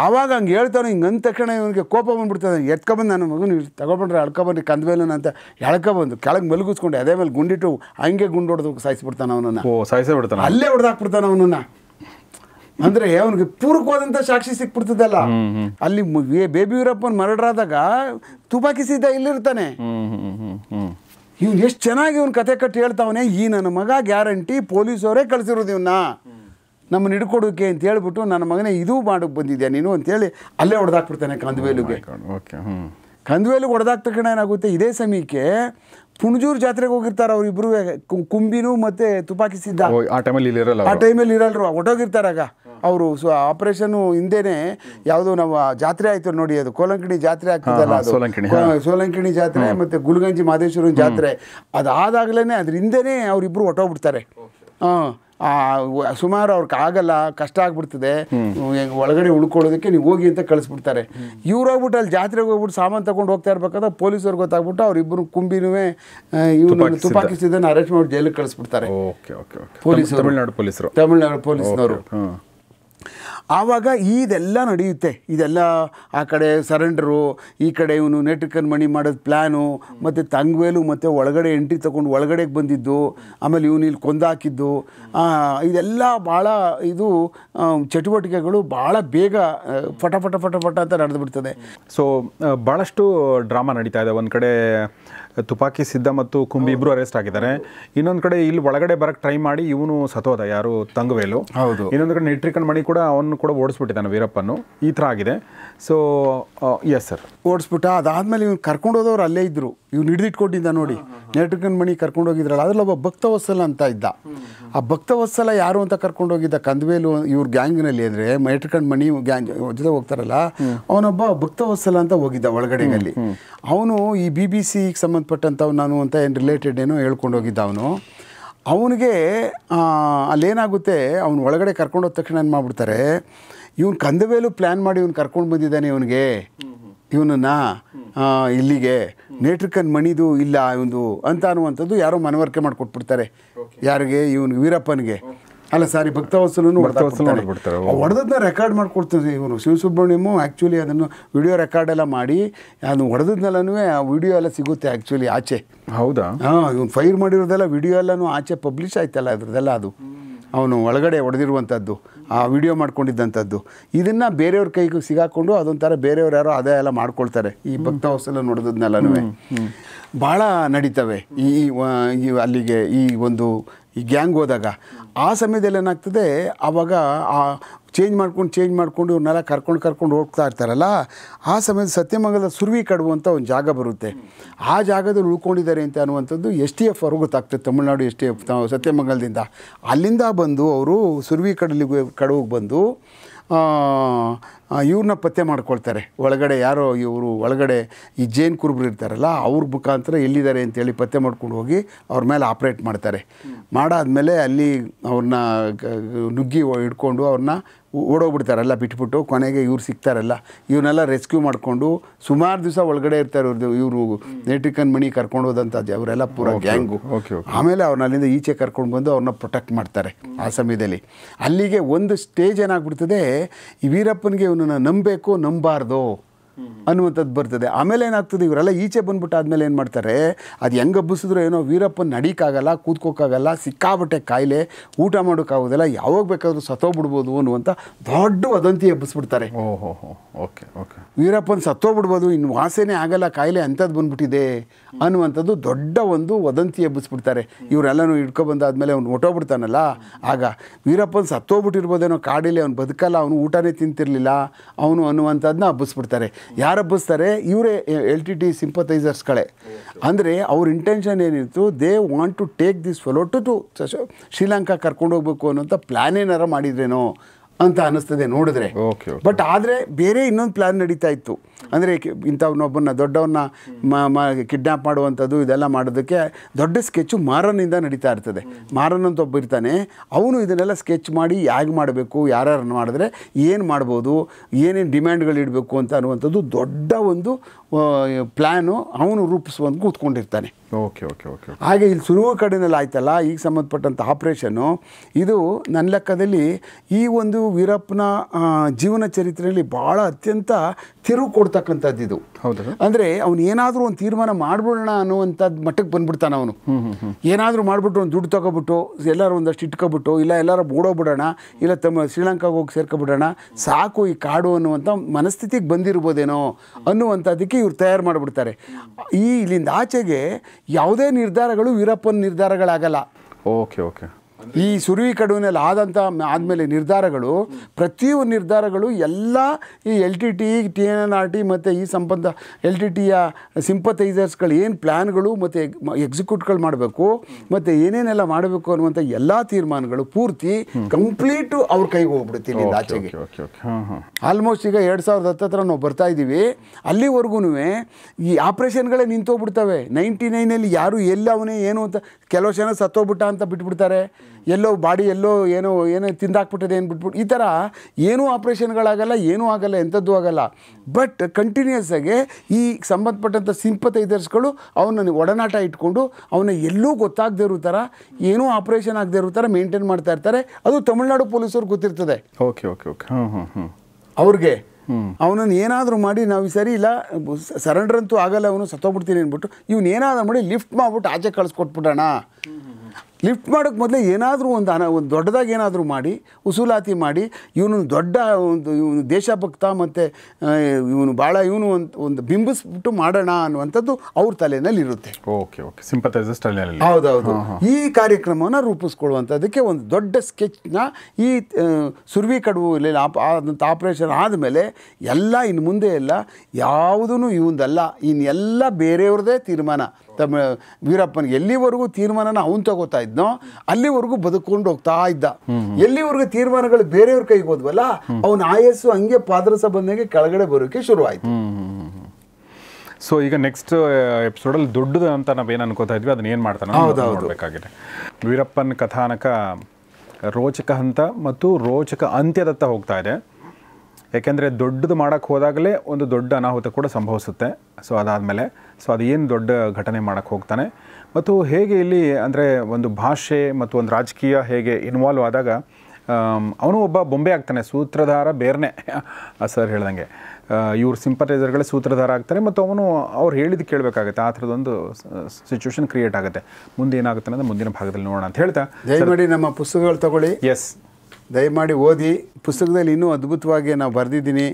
ಯಾವಾಗ ಹಂಗೆ ಹೇಳ್ತಾನೆ ಹಿಂಗೆ ಅಂದ ತಕ್ಷಣ ಇವನಿಗೆ ಕೋಪ ಬಂದ್ಬಿಡ್ತಾನೆ ಬಂದ್ ನನ್ನ ಮಗನ ತಗೊಬಂದ್ರೆ ಅಳ್ಕೊಬನ್ನಿ ಕಂದವೇಲನ ಅಂತ ಬಂದು ಕೆಳಗೆ ಮಲಗಿಸ್ಕೊಂಡು ಅದೇ ಮೇಲೆ ಗುಂಡಿಟ್ಟು ಹಂಗೆ ಗುಂಡು ಹೊಡೆದು ಸಾಯಿಸ್ಬಿಡ್ತಾನೆ ಅವನನ್ನ ಓ ಸಾಯಿಸೇ ಬಿಡ್ತಾನೆ ಅಲ್ಲೇ ಹೊಡೆದಾಕ್ಬಿಡ್ತಾನೆ ಅವನನ್ನ ಅಂದ್ರೆ ಅವನಿಗೆ ಪೂರ್ವಕವಾದಂತ ಸಾಕ್ಷಿ ಸಿಕ್ಬಿಡ್ತದಲ್ಲ ಅಲ್ಲಿ ಬೇಬಿ ವೀರಪ್ಪನ ಮರ್ಡರ್ ಆದಾಗ ತುಪಾಕಿ ಇಲ್ಲಿ ಇಲ್ಲಿರ್ತಾನೆ ಇವ್ ಎಷ್ಟು ಚೆನ್ನಾಗಿ ಇವನ್ ಕತೆ ಕಟ್ಟಿ ಹೇಳ್ತಾವನೆ ಈ ನನ್ನ ಮಗ ಗ್ಯಾರಂಟಿ ಪೊಲೀಸ್ ಅವರೇ ಕಳ್ಸಿರೋದು ಇವನ್ನ ನಮ್ಮನ್ನ ಹಿಡ್ಕೊಡೋಕೆ ಅಂತ ಹೇಳ್ಬಿಟ್ಟು ನನ್ನ ಮಗನೇ ಇದು ಮಾಡಕ್ ಬಂದಿದ್ಯಾ ನೀನು ಅಂತೇಳಿ ಅಲ್ಲೇ ಹೊಡೆದಾಕ್ಬಿಡ್ತಾನೆ ಕಂದವೇಲುಗೆ oh ಕಂದವೇಲಿಗೆ ಹೊಡೆದಾಕ್ ತಕ್ಷಣ ಏನಾಗುತ್ತೆ ಇದೇ ಸಮಯಕ್ಕೆ ಪುಣಜೂರ್ ಜಾತ್ರೆಗೆ ಹೋಗಿರ್ತಾರೆ ಅವ್ರಿಬ್ರು ಕುಂಬಿನೂ ಮತ್ತೆ ತುಪಾಕಿಸಿದ್ದ ಆ ಟೈಮಲ್ಲಿ ಆ ಟೈಮಲ್ಲಿ ಇರಲ್ರು ಹೊಟ್ಟೋಗಿರ್ತಾರಾಗ ಅವರು ಆಪರೇಷನ್ ಹಿಂದೆನೆ ಯಾವುದು ನಮ್ಮ ಜಾತ್ರೆ ಆಯ್ತು ನೋಡಿ ಅದು ಕೋಲಂಕಿಣಿ ಜಾತ್ರೆ ಆಗ್ತದಲ್ಲ ಸೋಲಂಕಿಣಿ ಜಾತ್ರೆ ಮತ್ತೆ ಗುಲ್ಗಂಜಿ ಮಹದೇಶ್ವರನ ಜಾತ್ರೆ ಅದಾದಾಗಲೇ ಅದ್ರ ಹಿಂದೆನೆ ಅವ್ರಿಬ್ರು ಹೊಟ್ಟೋಗ್ಬಿಡ್ತಾರೆ ಆ ಸುಮಾರು ಅವ್ರಿಗೆ ಆಗಲ್ಲ ಕಷ್ಟ ಆಗ್ಬಿಡ್ತದೆ ಒಳಗಡೆ ಉಳ್ಕೊಳ್ಳೋದಕ್ಕೆ ನೀವು ಹೋಗಿ ಅಂತ ಕಳಿಸ್ಬಿಡ್ತಾರೆ ಇವ್ರು ಹೋಗ್ಬಿಟ್ಟು ಅಲ್ಲಿ ಜಾತ್ರೆಗೆ ಹೋಗ್ಬಿಟ್ಟು ಸಾಮಾನು ತಗೊಂಡು ಹೋಗ್ತಾ ಇರ್ಬೇಕಾದ್ರೆ ಪೊಲೀಸರು ಗೊತ್ತಾಗ್ಬಿಟ್ಟು ಅವ್ರಿಬ್ರು ಕುಂಬಿನೂ ಇವನು ತುಪಾಕಿಸಿದ್ದನ್ನು ಅರೆಸ್ಟ್ ಮಾಡಿ ಜೈಲಿಗೆ ಕಳಿಸ್ಬಿಡ್ತಾರೆ ಪೊಲೀಸರು ತಮಿಳ್ನಾಡು ಪೊಲೀಸರು ತಮಿಳ್ನಾಡು ಪೊಲೀಸ್ನವರು ಆವಾಗ ಇದೆಲ್ಲ ನಡೆಯುತ್ತೆ ಇದೆಲ್ಲ ಆ ಕಡೆ ಸರೆಂಡರು ಈ ಕಡೆ ಇವನು ನೆಟ್ಕನ್ ಮಣಿ ಮಾಡೋದು ಪ್ಲ್ಯಾನು ಮತ್ತು ತಂಗ್ವೇಲು ಮತ್ತು ಒಳಗಡೆ ಎಂಟ್ರಿ ತೊಗೊಂಡು ಒಳಗಡೆಗೆ ಬಂದಿದ್ದು ಆಮೇಲೆ ಇವನು ಇಲ್ಲಿ ಕೊಂದಾಕಿದ್ದು ಇದೆಲ್ಲ ಭಾಳ ಇದು ಚಟುವಟಿಕೆಗಳು ಭಾಳ ಬೇಗ ಫಟಫಟ ಫಟಫಟ ಅಂತ ನಡೆದು ಬಿಡ್ತದೆ ಸೊ ಭಾಳಷ್ಟು ಡ್ರಾಮಾ ನಡೀತಾ ಇದೆ ಒಂದು ಕಡೆ ತುಪಾಕಿ ಸಿದ್ಧ ಮತ್ತು ಕುಂಬಿ ಇಬ್ಬರು ಅರೆಸ್ಟ್ ಆಗಿದ್ದಾರೆ ಇನ್ನೊಂದು ಕಡೆ ಇಲ್ಲಿ ಒಳಗಡೆ ಬರಕ್ಕೆ ಟ್ರೈ ಮಾಡಿ ಇವನು ಸತೋದ ಯಾರು ತಂಗವೇಲು ಹೌದು ಇನ್ನೊಂದು ಕಡೆ ನೆಟ್ರಿಕನ್ ಮಣಿ ಕೂಡ ಅವನು ಕೂಡ ಓಡಿಸ್ಬಿಟ್ಟಿದ್ದಾನೆ ವೀರಪ್ಪನು ಈ ಥರ ಆಗಿದೆ ಸೊ ಎಸ್ ಸರ್ ಓಡಿಸ್ಬಿಟ್ಟ ಅದಾದಮೇಲೆ ಇವ್ನು ಕರ್ಕೊಂಡೋದವ್ರು ಅಲ್ಲೇ ಇದ್ದರು ಇವ್ನು ಹಿಡಿದಿಟ್ಕೊಂಡಿದ್ದ ನೋಡಿ ನೆಟ್ಕನ್ ಮಣಿ ಹೋಗಿದ್ರಲ್ಲ ಅದ್ರಲ್ಲಿ ಒಬ್ಬ ಭಕ್ತವತ್ಸಲ ಅಂತ ಇದ್ದ ಆ ಭಕ್ತವತ್ಸಲ ಯಾರು ಅಂತ ಹೋಗಿದ್ದ ಕಂದವೇಲು ಇವ್ರ ಗ್ಯಾಂಗ್ನಲ್ಲಿ ಅಂದರೆ ಮೈಟ್ರಿಕನ್ ಮಣಿ ಗ್ಯಾಂಗ್ ಜೊತೆ ಹೋಗ್ತಾರಲ್ಲ ಅವನೊಬ್ಬ ಭಕ್ತವತ್ಸಲ ಅಂತ ಹೋಗಿದ್ದ ಒಳಗಡೆಯಲ್ಲಿ ಅವನು ಈ ಬಿ ಬಿ ಸಿ ಸಂಬಂಧಪಟ್ಟಂಥವ್ ನಾನು ಅಂತ ಏನು ರಿಲೇಟೆಡ್ ಏನೋ ಹೇಳ್ಕೊಂಡು ಹೋಗಿದ್ದ ಅವನು ಅವನಿಗೆ ಅಲ್ಲೇನಾಗುತ್ತೆ ಅವನು ಒಳಗಡೆ ಕರ್ಕೊಂಡೋದ ತಕ್ಷಣ ಏನು ಮಾಡಿಬಿಡ್ತಾರೆ ಇವನು ಕಂದವೇಲು ಪ್ಲ್ಯಾನ್ ಮಾಡಿ ಇವನು ಕರ್ಕೊಂಡು ಬಂದಿದ್ದಾನೆ ಇವನಿಗೆ ಇವನನ್ನ ಇಲ್ಲಿಗೆ ನೇಟ್ರಿಕನ್ ಮಣಿದು ಇಲ್ಲ ಇವನು ಅಂತ ಅನ್ನುವಂಥದ್ದು ಯಾರೋ ಮನವರಿಕೆ ಮಾಡಿಕೊಟ್ಬಿಡ್ತಾರೆ ಯಾರಿಗೆ ಇವನು ವೀರಪ್ಪನಿಗೆ ಅಲ್ಲ ಸಾರಿ ವಸ್ತುನೂ ಹೊಡೆದದನ್ನ ರೆಕಾರ್ಡ್ ಮಾಡಿಕೊಡ್ತದೆ ಇವನು ಶಿವಸುಬ್ರಹ್ಮಣ್ಯಮು ಆ್ಯಕ್ಚುಲಿ ಅದನ್ನು ವಿಡಿಯೋ ರೆಕಾರ್ಡ್ ಎಲ್ಲ ಮಾಡಿ ಅದನ್ನು ಹೊಡೆದದ್ನೆಲ್ಲನೂ ಆ ವಿಡಿಯೋ ಎಲ್ಲ ಸಿಗುತ್ತೆ ಆ್ಯಕ್ಚುಲಿ ಆಚೆ ಹೌದಾ ಹಾಂ ಇವನು ಫೈರ್ ಮಾಡಿರೋದೆಲ್ಲ ವಿಡಿಯೋ ಎಲ್ಲನೂ ಆಚೆ ಪಬ್ಲಿಷ್ ಆಯ್ತಲ್ಲ ಅದರದೆಲ್ಲ ಅದು ಅವನು ಒಳಗಡೆ ಹೊಡೆದಿರುವಂಥದ್ದು ಆ ವಿಡಿಯೋ ಮಾಡ್ಕೊಂಡಿದ್ದಂಥದ್ದು ಇದನ್ನು ಬೇರೆಯವ್ರ ಕೈಗೆ ಸಿಗಾಕೊಂಡು ಅದೊಂಥರ ಬೇರೆಯವ್ರು ಯಾರೋ ಅದೇ ಎಲ್ಲ ಮಾಡ್ಕೊಳ್ತಾರೆ ಈ ಭಕ್ತ ಹೌಸೆಲ್ಲ ನೋಡೋದನ್ನೆಲ್ಲನೂ ಭಾಳ ನಡೀತವೆ ಈ ಅಲ್ಲಿಗೆ ಈ ಒಂದು ಈ ಗ್ಯಾಂಗ್ ಹೋದಾಗ ಆ ಸಮಯದಲ್ಲಿ ಏನಾಗ್ತದೆ ಆವಾಗ ಆ ಚೇಂಜ್ ಮಾಡ್ಕೊಂಡು ಚೇಂಜ್ ಮಾಡ್ಕೊಂಡು ಇವ್ರನ್ನೆಲ್ಲ ಕರ್ಕೊಂಡು ಕರ್ಕೊಂಡು ಹೋಗ್ತಾ ಇರ್ತಾರಲ್ಲ ಆ ಸಮಯದ ಸತ್ಯಮಂಗಲದ ಸುರ್ವಿ ಕಡುವು ಅಂತ ಒಂದು ಜಾಗ ಬರುತ್ತೆ ಆ ಜಾಗದಲ್ಲಿ ಉಳ್ಕೊಂಡಿದ್ದಾರೆ ಅಂತ ಅನ್ನುವಂಥದ್ದು ಎಸ್ ಟಿ ಎಫ್ ಅವ್ರಿಗೂ ಗೊತ್ತಾಗ್ತದೆ ತಮಿಳ್ನಾಡು ಎಸ್ ಟಿ ಎಫ್ ಸತ್ಯಮಂಗಲದಿಂದ ಅಲ್ಲಿಂದ ಬಂದು ಅವರು ಸುರ್ವಿ ಕಡಲಿಗೆ ಕಡುವಿಗೆ ಬಂದು ಇವ್ರನ್ನ ಪತ್ತೆ ಮಾಡ್ಕೊಳ್ತಾರೆ ಒಳಗಡೆ ಯಾರೋ ಇವರು ಒಳಗಡೆ ಈ ಜೇನ್ ಕುರುಬರು ಇರ್ತಾರಲ್ಲ ಅವ್ರ ಮುಖಾಂತರ ಎಲ್ಲಿದ್ದಾರೆ ಅಂತೇಳಿ ಪತ್ತೆ ಮಾಡ್ಕೊಂಡು ಹೋಗಿ ಅವ್ರ ಮೇಲೆ ಆಪ್ರೇಟ್ ಮಾಡ್ತಾರೆ ಮಾಡಾದಮೇಲೆ ಅಲ್ಲಿ ಅವ್ರನ್ನ ನುಗ್ಗಿ ಹಿಡ್ಕೊಂಡು ಅವ್ರನ್ನ ಓಡೋಗ್ಬಿಡ್ತಾರಲ್ಲ ಬಿಟ್ಬಿಟ್ಟು ಕೊನೆಗೆ ಇವ್ರು ಸಿಗ್ತಾರಲ್ಲ ಇವನ್ನೆಲ್ಲ ರೆಸ್ಕ್ಯೂ ಮಾಡಿಕೊಂಡು ಸುಮಾರು ದಿವಸ ಒಳಗಡೆ ಇರ್ತಾರೆ ಇವ್ರದ್ದು ಇವರು ನೇಟ್ರಿಕನ್ ಮಣಿ ಕರ್ಕೊಂಡು ಹೋದಂಥದ್ದು ಅವರೆಲ್ಲ ಪೂರ ಗ್ಯಾಂಗು ಆಮೇಲೆ ಅವ್ರನ್ನ ಅಲ್ಲಿಂದ ಈಚೆ ಕರ್ಕೊಂಡು ಬಂದು ಅವ್ರನ್ನ ಪ್ರೊಟೆಕ್ಟ್ ಮಾಡ್ತಾರೆ ಆ ಸಮಯದಲ್ಲಿ ಅಲ್ಲಿಗೆ ಒಂದು ಸ್ಟೇಜ್ ಏನಾಗ್ಬಿಡ್ತದೆ ಈ ವೀರಪ್ಪನಿಗೆ ಇವನನ್ನು ನಂಬಬೇಕು ನಂಬಾರ್ದು ಅನ್ನುವಂಥದ್ದು ಬರ್ತದೆ ಆಮೇಲೆ ಏನಾಗ್ತದೆ ಇವರೆಲ್ಲ ಈಚೆ ಬಂದ್ಬಿಟ್ಟು ಆದಮೇಲೆ ಏನು ಮಾಡ್ತಾರೆ ಅದು ಹೆಂಗೆ ಹಬ್ಬಿಸಿದ್ರು ಏನೋ ವೀರಪ್ಪನ ನಡೀಕಾಗಲ್ಲ ಕೂತ್ಕೋಕ್ಕಾಗಲ್ಲ ಸಿಕ್ಕಾಬಟ್ಟೆ ಕಾಯಿಲೆ ಊಟ ಮಾಡೋಕ್ಕಾಗೋದಿಲ್ಲ ಯಾವಾಗ ಬೇಕಾದರೂ ಸತ್ತೋಗ್ಬಿಡ್ಬೋದು ಅನ್ನುವಂಥ ದೊಡ್ಡ ವದಂತಿ ಹಬ್ಬಿಸ್ಬಿಡ್ತಾರೆ ಓಹೋ ಓಕೆ ಓಕೆ ವೀರಪ್ಪನ ಸತ್ತೋಗ್ಬಿಡ್ಬೋದು ಇನ್ನು ವಾಸನೇ ಆಗಲ್ಲ ಕಾಯಿಲೆ ಅಂಥದ್ದು ಬಂದ್ಬಿಟ್ಟಿದೆ ಅನ್ನುವಂಥದ್ದು ದೊಡ್ಡ ಒಂದು ವದಂತಿ ಹಬ್ಬಿಸ್ಬಿಡ್ತಾರೆ ಇವರೆಲ್ಲನೂ ಹಿಡ್ಕೊಬಂದಾದ್ಮೇಲೆ ಅವ್ನು ಹೊಟ್ಟೋಗ್ಬಿಡ್ತಾನಲ್ಲ ಆಗ ವೀರಪ್ಪನ ಸತ್ತೋಗ್ಬಿಟ್ಟಿರ್ಬೋದೇನೋ ಕಾಡಿಲಿ ಅವ್ನು ಬದುಕಲ್ಲ ಅವನು ಊಟನೇ ತಿಂತಿರಲಿಲ್ಲ ಅವನು ಅನ್ನುವಂಥದ್ದನ್ನ ಹಬ್ಬಿಸ್ಬಿಡ್ತಾರೆ ಯಾರು ಹಬ್ಬಿಸ್ತಾರೆ ಇವರೇ ಎಲ್ ಟಿ ಟಿ ಸಿಂಪತೈಸರ್ಸ್ಗಳೇ ಅಂದರೆ ಅವ್ರ ಇಂಟೆನ್ಷನ್ ಏನಿತ್ತು they want to take this fellow to to Sri Lanka ಕರ್ಕೊಂಡು ಹೋಗ್ಬೇಕು ಅನ್ನೋಂಥ ಪ್ಲ್ಯಾನ್ ಏನಾರ ಮಾಡಿದ್ರೇನೋ ಅಂತ ಅನ್ನಿಸ್ತದೆ ನೋಡಿದ್ರೆ ಬಟ್ ಆದರೆ ಬೇರೆ ಇನ್ನೊಂದು ಪ್ಲ್ಯಾನ್ ನಡೀತಾ ಇತ್ತು ಅಂದರೆ ಇಂಥವನ್ನೊಬ್ಬನ ದೊಡ್ಡವನ್ನ ಕಿಡ್ನಾಪ್ ಮಾಡುವಂಥದ್ದು ಇದೆಲ್ಲ ಮಾಡೋದಕ್ಕೆ ದೊಡ್ಡ ಸ್ಕೆಚ್ಚು ಮಾರನಿಂದ ನಡೀತಾ ಇರ್ತದೆ ಮಾರನ್ ಅಂತ ಒಬ್ಬ ಇರ್ತಾನೆ ಅವನು ಇದನ್ನೆಲ್ಲ ಸ್ಕೆಚ್ ಮಾಡಿ ಹೇಗೆ ಮಾಡಬೇಕು ಯಾರ್ಯಾರನ್ನು ಮಾಡಿದ್ರೆ ಏನು ಮಾಡ್ಬೋದು ಏನೇನು ಡಿಮ್ಯಾಂಡ್ಗಳು ಇಡಬೇಕು ಅಂತ ಅನ್ನುವಂಥದ್ದು ದೊಡ್ಡ ಒಂದು ಪ್ಲ್ಯಾನು ಅವನು ರೂಪಿಸುವಂತ ಕೂತ್ಕೊಂಡಿರ್ತಾನೆ ಓಕೆ ಓಕೆ ಓಕೆ ಹಾಗೆ ಇಲ್ಲಿ ಸುರುವ ಕಡೆಯಲ್ಲಿ ಆಯ್ತಲ್ಲ ಈಗ ಸಂಬಂಧಪಟ್ಟಂಥ ಆಪ್ರೇಷನ್ನು ಇದು ನನ್ನ ಲೆಕ್ಕದಲ್ಲಿ ಈ ಒಂದು ವೀರಪ್ಪನ ಜೀವನ ಚರಿತ್ರೆಯಲ್ಲಿ ಭಾಳ ಅತ್ಯಂತ ತಿರುವು ಕೊಡ್ತಕ್ಕಂಥದ್ದು ಇದು ಹೌದು ಅಂದರೆ ಅವನು ಏನಾದರೂ ಒಂದು ತೀರ್ಮಾನ ಮಾಡ್ಬಿಡೋಣ ಅನ್ನುವಂಥದ್ದು ಮಟ್ಟಕ್ಕೆ ಬಂದ್ಬಿಡ್ತಾನೆ ಅವನು ಏನಾದರೂ ಮಾಡಿಬಿಟ್ಟು ಒಂದು ದುಡ್ಡು ತೊಗೊಬಿಟ್ಟು ಎಲ್ಲರೂ ಒಂದಷ್ಟು ಇಟ್ಕೊಬಿಟ್ಟು ಇಲ್ಲ ಎಲ್ಲರೂ ಓಡೋಗ್ಬಿಡೋಣ ಇಲ್ಲ ತಮ್ಮ ಶ್ರೀಲಂಕಾಗೆ ಹೋಗಿ ಸೇರ್ಕೊಬಿಡೋಣ ಸಾಕು ಈ ಕಾಡು ಅನ್ನುವಂಥ ಮನಸ್ಥಿತಿಗೆ ಬಂದಿರ್ಬೋದೇನೋ ಅನ್ನುವಂಥದ್ದಕ್ಕೆ ಇವ್ರು ತಯಾರು ಮಾಡಿಬಿಡ್ತಾರೆ ಈ ಇಲ್ಲಿಂದ ಆಚೆಗೆ ಯಾವುದೇ ನಿರ್ಧಾರಗಳು ವೀರಪ್ಪನ ನಿರ್ಧಾರಗಳಾಗಲ್ಲ ಓಕೆ ಓಕೆ ಈ ಸುರುವಿ ಕಡುವಿನಲ್ಲಿ ಆದಂಥ ಆದಮೇಲೆ ನಿರ್ಧಾರಗಳು ಪ್ರತಿಯೊಂದು ನಿರ್ಧಾರಗಳು ಎಲ್ಲ ಈ L T T T N N R T ಮತ್ತು ಈ ಸಂಬಂಧ ಎಲ್ ಟಿ ಟಿಯ ಸಿಂಪತೈಸರ್ಸ್ಗಳು ಏನು ಪ್ಲ್ಯಾನ್ಗಳು ಮತ್ತು ಎಕ್ಸಿಕ್ಯೂಟ್ಗಳು ಮಾಡಬೇಕು ಮತ್ತು ಏನೇನೆಲ್ಲ ಮಾಡಬೇಕು ಅನ್ನುವಂಥ ಎಲ್ಲ ತೀರ್ಮಾನಗಳು ಪೂರ್ತಿ ಕಂಪ್ಲೀಟು ಅವ್ರ ಕೈಗೆ ಹೋಗ್ಬಿಡುತ್ತೆ ಇಲ್ಲಿಂದ ಆಚೆಗೆ ಆಲ್ಮೋಸ್ಟ್ ಈಗ ಎರಡು ಸಾವಿರದ ಹತ್ತತ್ರ ನಾವು ಬರ್ತಾ ಇದ್ದೀವಿ ಅಲ್ಲಿವರೆಗೂ ಈ ಆಪ್ರೇಷನ್ಗಳೇ ನಿಂತೋಗ್ಬಿಡ್ತವೆ ನೈಂಟಿ ನೈನಲ್ಲಿ ಯಾರು ಎಲ್ಲ ಅವನೇ ಏನು ಅಂತ ಕೆಲವು ಜನ ಸತ್ತೋಗ್ಬಿಟ್ಟ ಅಂತ ಬಿಟ್ಬಿಡ್ತಾರೆ ಎಲ್ಲೋ ಬಾಡಿ ಎಲ್ಲೋ ಏನೋ ಏನೋ ತಿಂದಾಕ್ಬಿಟ್ಟಿದೆ ಏನು ಬಿಟ್ಬಿಟ್ಟು ಈ ಥರ ಏನೂ ಆಪ್ರೇಷನ್ಗಳಾಗಲ್ಲ ಏನೂ ಆಗಲ್ಲ ಎಂಥದ್ದು ಆಗಲ್ಲ ಬಟ್ ಕಂಟಿನ್ಯೂಸ್ ಆಗಿ ಈ ಸಂಬಂಧಪಟ್ಟಂಥ ಸಿಂಪತೈದರ್ಸ್ಗಳು ಅವನನ್ನು ಒಡನಾಟ ಇಟ್ಕೊಂಡು ಅವನ ಎಲ್ಲೂ ಗೊತ್ತಾಗದೇ ಇರೋ ಥರ ಏನೂ ಆಪ್ರೇಷನ್ ಆಗದೆ ಇರೋ ಥರ ಮೇಂಟೈನ್ ಮಾಡ್ತಾ ಇರ್ತಾರೆ ಅದು ತಮಿಳ್ನಾಡು ಪೊಲೀಸರು ಗೊತ್ತಿರ್ತದೆ ಓಕೆ ಓಕೆ ಓಕೆ ಹಾಂ ಹಾಂ ಹ್ಞೂ ಅವ್ರಿಗೆ ಅವನನ್ನು ಏನಾದರೂ ಮಾಡಿ ನಾವು ಈ ಸರಿ ಇಲ್ಲ ಸರೆಂಡ್ರಂತೂ ಆಗಲ್ಲ ಅವನು ಸತ್ತೋಗ್ಬಿಡ್ತೀನಿ ಅಂದ್ಬಿಟ್ಟು ಇವನೇನಾದ್ರೂ ಮಾಡಿ ಲಿಫ್ಟ್ ಮಾಡ್ಬಿಟ್ಟು ಆಚೆ ಕಳಿಸ್ಕೊಟ್ಬಿಡೋಣ ಲಿಫ್ಟ್ ಮಾಡೋಕ್ಕೆ ಮೊದಲೇ ಏನಾದರೂ ಒಂದು ಅನ ಒಂದು ದೊಡ್ಡದಾಗಿ ಏನಾದರೂ ಮಾಡಿ ಉಸೂಲಾತಿ ಮಾಡಿ ಇವನು ದೊಡ್ಡ ಒಂದು ಇವನು ದೇಶಭಕ್ತ ಮತ್ತು ಇವನು ಭಾಳ ಇವನು ಒಂದು ಒಂದು ಬಿಂಬಿಸ್ಬಿಟ್ಟು ಮಾಡೋಣ ಅನ್ನುವಂಥದ್ದು ಅವ್ರ ತಲೆಯಲ್ಲಿ ಇರುತ್ತೆ ಓಕೆ ಓಕೆ ಸಿಂಪತೈಸಸ್ ತಲೆಯಲ್ಲಿ ಹೌದೌದು ಈ ಕಾರ್ಯಕ್ರಮವನ್ನು ರೂಪಿಸ್ಕೊಳ್ಳುವಂಥದ್ದಕ್ಕೆ ಒಂದು ದೊಡ್ಡ ಸ್ಕೆಚ್ನ ಈ ಸುರ್ವಿ ಕಡುವು ಆಪ್ ಆದಂಥ ಆಪ್ರೇಷನ್ ಆದಮೇಲೆ ಎಲ್ಲ ಇನ್ನು ಮುಂದೆ ಎಲ್ಲ ಯಾವುದೂ ಇವಂದಲ್ಲ ಇನ್ನೆಲ್ಲ ಬೇರೆಯವ್ರದೇ ತೀರ್ಮಾನ ತಮ್ಮ ವೀರಪ್ಪನಿಗೆ ಎಲ್ಲಿವರೆಗೂ ತೀರ್ಮಾನನ ಅವನು ತಗೋತಾ ಇದ್ನೋ ಅಲ್ಲಿವರೆಗೂ ಬದುಕೊಂಡು ಹೋಗ್ತಾ ಇದ್ದ ಎಲ್ಲಿವರೆಗೂ ತೀರ್ಮಾನಗಳು ಬೇರೆಯವ್ರ ಕೈಗೆ ಹೋದ್ವಲ್ಲ ಅವನ ಆಯಸ್ಸು ಹಂಗೆ ಪಾದರಸ ಬಂದಂಗೆ ಕೆಳಗಡೆ ಬರೋಕೆ ಶುರುವಾಯಿತು ಸೊ ಈಗ ನೆಕ್ಸ್ಟ್ ಎಪಿಸೋಡಲ್ಲಿ ದೊಡ್ಡದು ಅಂತ ನಾವೇನು ಅನ್ಕೋತಾ ಇದ್ವಿ ಅದನ್ನ ಏನು ಮಾಡ್ತಾನೆ ನೋಡಬೇಕಾಗಿದೆ ವೀರಪ್ಪನ್ ಕಥಾನಕ ರೋಚಕ ಹಂತ ಮತ್ತು ರೋಚಕ ಅಂತ್ಯದತ್ತ ಹೋಗ್ತಾ ಇದೆ ಯಾಕೆಂದರೆ ದೊಡ್ಡದು ಮಾಡೋಕ್ಕೆ ಹೋದಾಗಲೇ ಒಂದು ದೊಡ್ಡ ಅನಾಹುತ ಕೂಡ ಸಂಭವಿಸುತ್ತೆ ಸೊ ಅದಾದಮೇಲೆ ಸೊ ಅದೇನು ದೊಡ್ಡ ಘಟನೆ ಮಾಡೋಕ್ಕೆ ಹೋಗ್ತಾನೆ ಮತ್ತು ಹೇಗೆ ಇಲ್ಲಿ ಅಂದರೆ ಒಂದು ಭಾಷೆ ಮತ್ತು ಒಂದು ರಾಜಕೀಯ ಹೇಗೆ ಇನ್ವಾಲ್ವ್ ಆದಾಗ ಅವನು ಒಬ್ಬ ಬೊಂಬೆ ಆಗ್ತಾನೆ ಸೂತ್ರಧಾರ ಬೇರನೆ ಸರ್ ಹೇಳ್ದಂಗೆ ಇವ್ರ ಸಿಂಪಟೈಸರ್ಗಳೇ ಸೂತ್ರಧಾರ ಆಗ್ತಾರೆ ಮತ್ತು ಅವನು ಅವ್ರು ಹೇಳಿದ್ದು ಕೇಳಬೇಕಾಗುತ್ತೆ ಆ ಥರದೊಂದು ಸಿಚುವೇಶನ್ ಕ್ರಿಯೇಟ್ ಆಗುತ್ತೆ ಮುಂದೆ ಏನಾಗುತ್ತೆ ಅಂದರೆ ಮುಂದಿನ ಭಾಗದಲ್ಲಿ ನೋಡೋಣ ಅಂತ ಹೇಳ್ತಾ ದಯಮಾಡಿ ನಮ್ಮ ಪುಸ್ತಕಗಳು ತಗೊಳ್ಳಿ ಎಸ್ ದಯಮಾಡಿ ಓದಿ ಪುಸ್ತಕದಲ್ಲಿ ಇನ್ನೂ ಅದ್ಭುತವಾಗಿ ನಾವು ಬರೆದಿದ್ದೀನಿ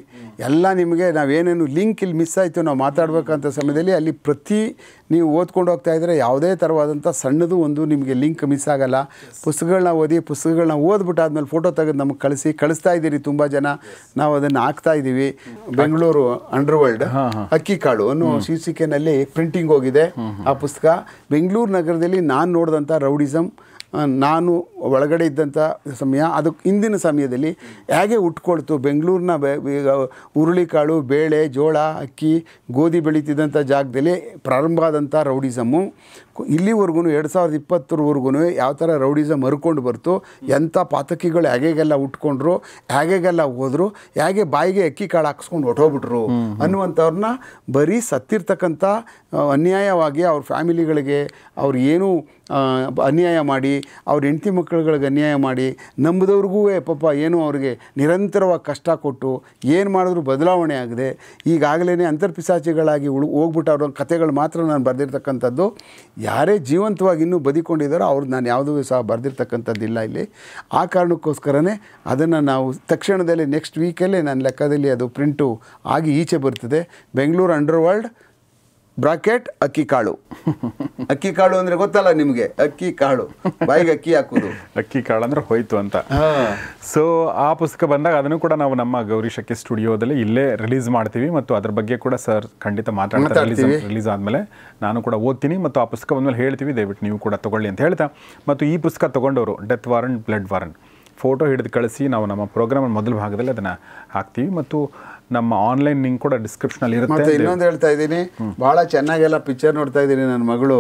ಎಲ್ಲ ನಿಮಗೆ ನಾವೇನೇನು ಲಿಂಕ್ ಇಲ್ಲಿ ಮಿಸ್ ಆಯಿತು ನಾವು ಮಾತಾಡಬೇಕಂತ ಸಮಯದಲ್ಲಿ ಅಲ್ಲಿ ಪ್ರತಿ ನೀವು ಓದ್ಕೊಂಡು ಹೋಗ್ತಾ ಇದ್ದರೆ ಯಾವುದೇ ಥರವಾದಂಥ ಸಣ್ಣದು ಒಂದು ನಿಮಗೆ ಲಿಂಕ್ ಮಿಸ್ ಆಗಲ್ಲ ಪುಸ್ತಕಗಳನ್ನ ಓದಿ ಪುಸ್ತಕಗಳನ್ನ ಓದ್ಬಿಟ್ಟು ಆದಮೇಲೆ ಫೋಟೋ ತೆಗೆದು ನಮಗೆ ಕಳಿಸಿ ಕಳಿಸ್ತಾ ಇದ್ದೀರಿ ತುಂಬ ಜನ ನಾವು ಅದನ್ನು ಹಾಕ್ತಾ ಇದ್ದೀವಿ ಬೆಂಗಳೂರು ಅಂಡರ್ವರ್ಲ್ಡ್ ಅಕ್ಕಿ ಕಾಳು ಅನ್ನೋ ಶೀರ್ಷಿಕೆಯಲ್ಲಿ ಪ್ರಿಂಟಿಂಗ್ ಹೋಗಿದೆ ಆ ಪುಸ್ತಕ ಬೆಂಗಳೂರು ನಗರದಲ್ಲಿ ನಾನು ನೋಡಿದಂಥ ರೌಡಿಸಮ್ ನಾನು ಒಳಗಡೆ ಇದ್ದಂಥ ಸಮಯ ಅದಕ್ಕೆ ಇಂದಿನ ಸಮಯದಲ್ಲಿ ಹೇಗೆ ಉಟ್ಕೊಳ್ತು ಬೆಂಗಳೂರಿನ ಹುರುಳಿಕಾಳು ಬೇಳೆ ಜೋಳ ಅಕ್ಕಿ ಗೋಧಿ ಬೆಳೀತಿದ್ದಂಥ ಜಾಗದಲ್ಲಿ ಪ್ರಾರಂಭ ಆದಂಥ ರೌಡಿಸಮ್ಮು ಇಲ್ಲಿವರೆಗೂ ಎರಡು ಸಾವಿರದ ಇಪ್ಪತ್ತರವರೆಗೂ ಯಾವ ಥರ ರೌಡಿಸಮ್ ಮರ್ಕೊಂಡು ಬರ್ತು ಎಂಥ ಪಾತಕಿಗಳು ಹೇಗೆಲ್ಲ ಉಟ್ಕೊಂಡ್ರು ಹೇಗೆಲ್ಲ ಹೋದ್ರು ಹೇಗೆ ಬಾಯಿಗೆ ಅಕ್ಕಿ ಕಾಳು ಹಾಕ್ಸ್ಕೊಂಡು ಹೊಟ್ಟೋಗ್ಬಿಟ್ರು ಅನ್ನುವಂಥವ್ರನ್ನ ಬರೀ ಸತ್ತಿರ್ತಕ್ಕಂಥ ಅನ್ಯಾಯವಾಗಿ ಅವ್ರ ಫ್ಯಾಮಿಲಿಗಳಿಗೆ ಅವ್ರು ಏನು ಅನ್ಯಾಯ ಮಾಡಿ ಅವ್ರ ಹೆಂಡತಿ ಮಕ್ಕಳುಗಳಿಗೆ ಅನ್ಯಾಯ ಮಾಡಿ ನಂಬಿದವ್ರಿಗೂ ಪಾಪ ಏನು ಅವ್ರಿಗೆ ನಿರಂತರವಾಗಿ ಕಷ್ಟ ಕೊಟ್ಟು ಏನು ಮಾಡಿದ್ರು ಬದಲಾವಣೆ ಆಗಿದೆ ಈಗಾಗಲೇ ಅಂತರ್ಪಿಸಾಚಿಗಳಾಗಿ ಉಳು ಹೋಗ್ಬಿಟ್ಟು ಅವ್ರ ಕಥೆಗಳು ಮಾತ್ರ ನಾನು ಬರೆದಿರ್ತಕ್ಕಂಥದ್ದು ಯಾರೇ ಜೀವಂತವಾಗಿ ಇನ್ನೂ ಬದಿಕೊಂಡಿದ್ದಾರೋ ಅವ್ರು ನಾನು ಯಾವುದೂ ಸಹ ಬರೆದಿರ್ತಕ್ಕಂಥದ್ದಿಲ್ಲ ಇಲ್ಲಿ ಆ ಕಾರಣಕ್ಕೋಸ್ಕರನೇ ಅದನ್ನು ನಾವು ತಕ್ಷಣದಲ್ಲಿ ನೆಕ್ಸ್ಟ್ ವೀಕಲ್ಲೇ ನನ್ನ ಲೆಕ್ಕದಲ್ಲಿ ಅದು ಪ್ರಿಂಟು ಆಗಿ ಈಚೆ ಬರ್ತದೆ ಬೆಂಗಳೂರು ಅಂಡರ್ ವರ್ಲ್ಡ್ ಬ್ರಾಕೆಟ್ ಅಕ್ಕಿ ಕಾಳು ಅಕ್ಕಿ ಕಾಳು ಅಂದ್ರೆ ಗೊತ್ತಲ್ಲ ನಿಮಗೆ ಅಕ್ಕಿ ಕಾಳು ಬಾಯಿಗೆ ಅಕ್ಕಿ ಹಾಕೋದು ಅಕ್ಕಿ ಕಾಳು ಅಂದ್ರೆ ಹೋಯ್ತು ಅಂತ ಸೊ ಆ ಪುಸ್ತಕ ಬಂದಾಗ ಅದನ್ನು ಕೂಡ ನಾವು ನಮ್ಮ ಗೌರಿ ಶಕ್ತಿ ಸ್ಟುಡಿಯೋದಲ್ಲಿ ಇಲ್ಲೇ ರಿಲೀಸ್ ಮಾಡ್ತೀವಿ ಮತ್ತು ಅದ್ರ ಬಗ್ಗೆ ಕೂಡ ಸರ್ ಖಂಡಿತ ಮಾತಾಡ್ತಾರೆ ರಿಲೀಸ್ ಆದ್ಮೇಲೆ ನಾನು ಕೂಡ ಓದ್ತೀನಿ ಮತ್ತು ಆ ಪುಸ್ತಕ ಬಂದಮೇಲೆ ಹೇಳ್ತೀವಿ ದಯವಿಟ್ಟು ನೀವು ಕೂಡ ತಗೊಳ್ಳಿ ಅಂತ ಹೇಳ್ತಾ ಮತ್ತು ಈ ಪುಸ್ತಕ ತಗೊಂಡವರು death warrant blood warrant photo ಹಿಡಿದು ಕಳಿಸಿ ನಾವು ನಮ್ಮ ಪ್ರೋಗ್ರಾಮ್ ಮೊದಲ ಭಾಗದಲ್ಲಿ ಅದನ್ನು ಹಾಕ್ತೀವಿ ಮತ್ತು ನಮ್ಮ ಆನ್ಲೈನ್ ಲಿಂಕ್ ಕೂಡ ಅಲ್ಲಿ ಇರುತ್ತೆ ಇನ್ನೊಂದು ಹೇಳ್ತಾ ಇದ್ದೀನಿ ಬಹಳ ಚೆನ್ನಾಗೆಲ್ಲ ಪಿಕ್ಚರ್ ನೋಡ್ತಾ ಇದ್ದೀನಿ ನನ್ನ ಮಗಳು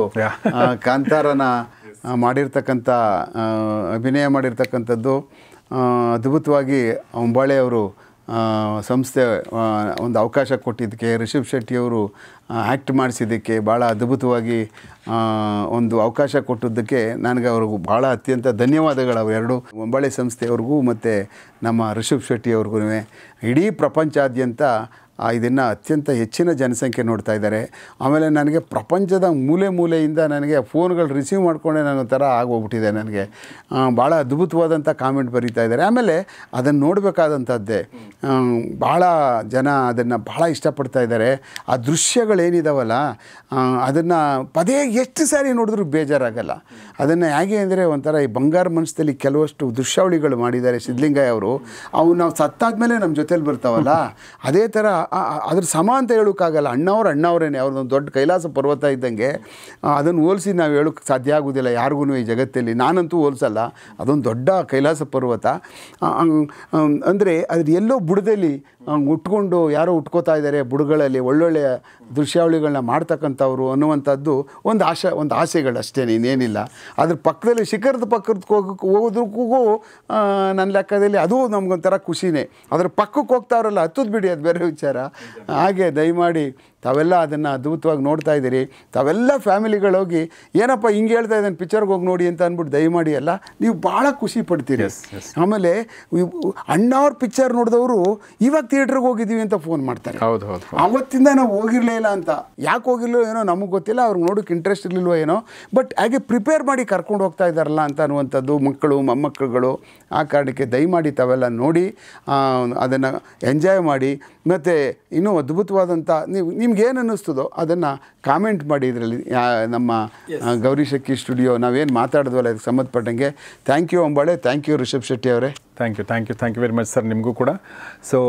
ಕಾಂತಾರನ ಮಾಡಿರ್ತಕ್ಕಂಥ ಅಭಿನಯ ಮಾಡಿರ್ತಕ್ಕಂಥದ್ದು ಅದ್ಭುತವಾಗಿ ಅಂಬಾಳೆ ಅವರು ಸಂಸ್ಥೆ ಒಂದು ಅವಕಾಶ ಕೊಟ್ಟಿದ್ದಕ್ಕೆ ರಿಷಬ್ ಶೆಟ್ಟಿಯವರು ಆ್ಯಕ್ಟ್ ಮಾಡಿಸಿದ್ದಕ್ಕೆ ಭಾಳ ಅದ್ಭುತವಾಗಿ ಒಂದು ಅವಕಾಶ ಕೊಟ್ಟಿದ್ದಕ್ಕೆ ನನಗೆ ಅವ್ರಿಗೂ ಭಾಳ ಅತ್ಯಂತ ಧನ್ಯವಾದಗಳು ಅವೆರಡು ಒಂಬಳೆ ಸಂಸ್ಥೆಯವ್ರಿಗೂ ಮತ್ತು ನಮ್ಮ ರಿಷಬ್ ಶೆಟ್ಟಿಯವ್ರಿಗೂ ಇಡೀ ಪ್ರಪಂಚಾದ್ಯಂತ ಇದನ್ನು ಅತ್ಯಂತ ಹೆಚ್ಚಿನ ಜನಸಂಖ್ಯೆ ನೋಡ್ತಾ ಇದ್ದಾರೆ ಆಮೇಲೆ ನನಗೆ ಪ್ರಪಂಚದ ಮೂಲೆ ಮೂಲೆಯಿಂದ ನನಗೆ ಫೋನ್ಗಳು ರಿಸೀವ್ ಮಾಡಿಕೊಂಡೆ ನಾನು ಥರ ಆಗೋಗ್ಬಿಟ್ಟಿದೆ ನನಗೆ ಭಾಳ ಅದ್ಭುತವಾದಂಥ ಕಾಮೆಂಟ್ ಬರೀತಾ ಇದ್ದಾರೆ ಆಮೇಲೆ ಅದನ್ನು ನೋಡಬೇಕಾದಂಥದ್ದೇ ಭಾಳ ಜನ ಅದನ್ನು ಭಾಳ ಇಷ್ಟಪಡ್ತಾ ಇದ್ದಾರೆ ಆ ದೃಶ್ಯಗಳೇನಿದಾವಲ್ಲ ಅದನ್ನು ಪದೇ ಎಷ್ಟು ಸಾರಿ ನೋಡಿದ್ರೂ ಬೇಜಾರಾಗಲ್ಲ ಅದನ್ನು ಹೇಗೆ ಅಂದರೆ ಒಂಥರ ಈ ಬಂಗಾರ ಮನಸ್ಸಲ್ಲಿ ಕೆಲವಷ್ಟು ದೃಶ್ಯಾವಳಿಗಳು ಮಾಡಿದ್ದಾರೆ ಸಿದ್ಧಲಿಂಗಯ್ಯ ಅವರು ಅವು ನಾವು ಸತ್ತಾದ ಮೇಲೆ ನಮ್ಮ ಜೊತೇಲಿ ಬರ್ತಾವಲ್ಲ ಅದೇ ಥರ ಅದ್ರ ಸಮ ಅಂತ ಹೇಳೋಕ್ಕಾಗಲ್ಲ ಅಣ್ಣವ್ರು ಅಣ್ಣವ್ರೇನೆ ಒಂದು ದೊಡ್ಡ ಕೈಲಾಸ ಪರ್ವತ ಇದ್ದಂಗೆ ಅದನ್ನು ಹೋಲಿಸಿ ನಾವು ಹೇಳೋಕ್ಕೆ ಸಾಧ್ಯ ಆಗೋದಿಲ್ಲ ಯಾರಿಗೂ ಈ ಜಗತ್ತಲ್ಲಿ ನಾನಂತೂ ಹೋಲಿಸಲ್ಲ ಅದೊಂದು ದೊಡ್ಡ ಕೈಲಾಸ ಪರ್ವತ ಅಂದರೆ ಅದ್ರ ಎಲ್ಲೋ ಬುಡದಲ್ಲಿ ಉಟ್ಕೊಂಡು ಯಾರೋ ಉಟ್ಕೋತಾ ಇದ್ದಾರೆ ಬುಡಗಳಲ್ಲಿ ಒಳ್ಳೊಳ್ಳೆಯ ದೃಶ್ಯಾವಳಿಗಳನ್ನ ಮಾಡ್ತಕ್ಕಂಥವ್ರು ಅನ್ನುವಂಥದ್ದು ಒಂದು ಆಶೆ ಒಂದು ಆಸೆಗಳಷ್ಟೇ ಇನ್ನೇನಿಲ್ಲ ಅದ್ರ ಪಕ್ಕದಲ್ಲಿ ಶಿಖರದ ಪಕ್ಕದ ಹೋಗೋಕೆ ಹೋಗೋದಕ್ಕೂ ನನ್ನ ಲೆಕ್ಕದಲ್ಲಿ ಅದು ನಮಗೊಂಥರ ಖುಷಿನೇ ಅದ್ರ ಪಕ್ಕಕ್ಕೆ ಹೋಗ್ತಾವ್ರಲ್ಲ ಹತ್ತದ್ ಬಿಡಿ ಅದು ಬೇರೆ ವಿಚಾರ ಹಾಗೆ ದಯಮಾಡಿ ತಾವೆಲ್ಲ ಅದನ್ನು ಅದ್ಭುತವಾಗಿ ನೋಡ್ತಾ ಇದ್ದೀರಿ ತಾವೆಲ್ಲ ಫ್ಯಾಮಿಲಿಗಳೋಗಿ ಏನಪ್ಪ ಹಿಂಗೆ ಹೇಳ್ತಾ ಇದ್ದಾನೆ ಪಿಕ್ಚರ್ಗೆ ಹೋಗಿ ನೋಡಿ ಅಂತ ಅಂದ್ಬಿಟ್ಟು ದಯಮಾಡಿ ಎಲ್ಲ ನೀವು ಭಾಳ ಖುಷಿ ಪಡ್ತೀರಿ ಆಮೇಲೆ ಅಣ್ಣವ್ರ ಪಿಕ್ಚರ್ ನೋಡಿದವರು ಇವಾಗ ಥಿಯೇಟ್ರಿಗೆ ಹೋಗಿದ್ದೀವಿ ಅಂತ ಫೋನ್ ಮಾಡ್ತಾರೆ ಹೌದು ಹೌದು ಅವತ್ತಿಂದ ನಾವು ಹೋಗಿರಲೇ ಇಲ್ಲ ಅಂತ ಯಾಕೆ ಹೋಗಿರ್ಲಿಲ್ಲ ಏನೋ ನಮಗೆ ಗೊತ್ತಿಲ್ಲ ಅವ್ರಿಗೆ ನೋಡೋಕೆ ಇಂಟ್ರೆಸ್ಟ್ ಇರಲಿಲ್ವೋ ಏನೋ ಬಟ್ ಹಾಗೆ ಪ್ರಿಪೇರ್ ಮಾಡಿ ಕರ್ಕೊಂಡು ಹೋಗ್ತಾ ಇದ್ದಾರಲ್ಲ ಅಂತ ಅನ್ನುವಂಥದ್ದು ಮಕ್ಕಳು ಮೊಮ್ಮಕ್ಕಳುಗಳು ಆ ಕಾರಣಕ್ಕೆ ದಯಮಾಡಿ ತಾವೆಲ್ಲ ನೋಡಿ ಅದನ್ನು ಎಂಜಾಯ್ ಮಾಡಿ ಮತ್ತು ಇನ್ನೂ ಅದ್ಭುತವಾದಂಥ ನೀವು ನಿಮ್ಗೇನು ಅನ್ನಿಸ್ತದೋ ಅದನ್ನು ಕಾಮೆಂಟ್ ಮಾಡಿ ಇದರಲ್ಲಿ ನಮ್ಮ ಗೌರಿ ಶೆಟ್ಟಿ ಸ್ಟುಡಿಯೋ ನಾವೇನು ಮಾತಾಡಿದ್ವಲ್ಲ ಅದಕ್ಕೆ ಸಂಬಂಧಪಟ್ಟಂಗೆ thank you Ambale thank you Rishab Shetty ಅವರೇ thank you thank you thank you very much sir ನಿಮಗೂ ಕೂಡ ಸೊ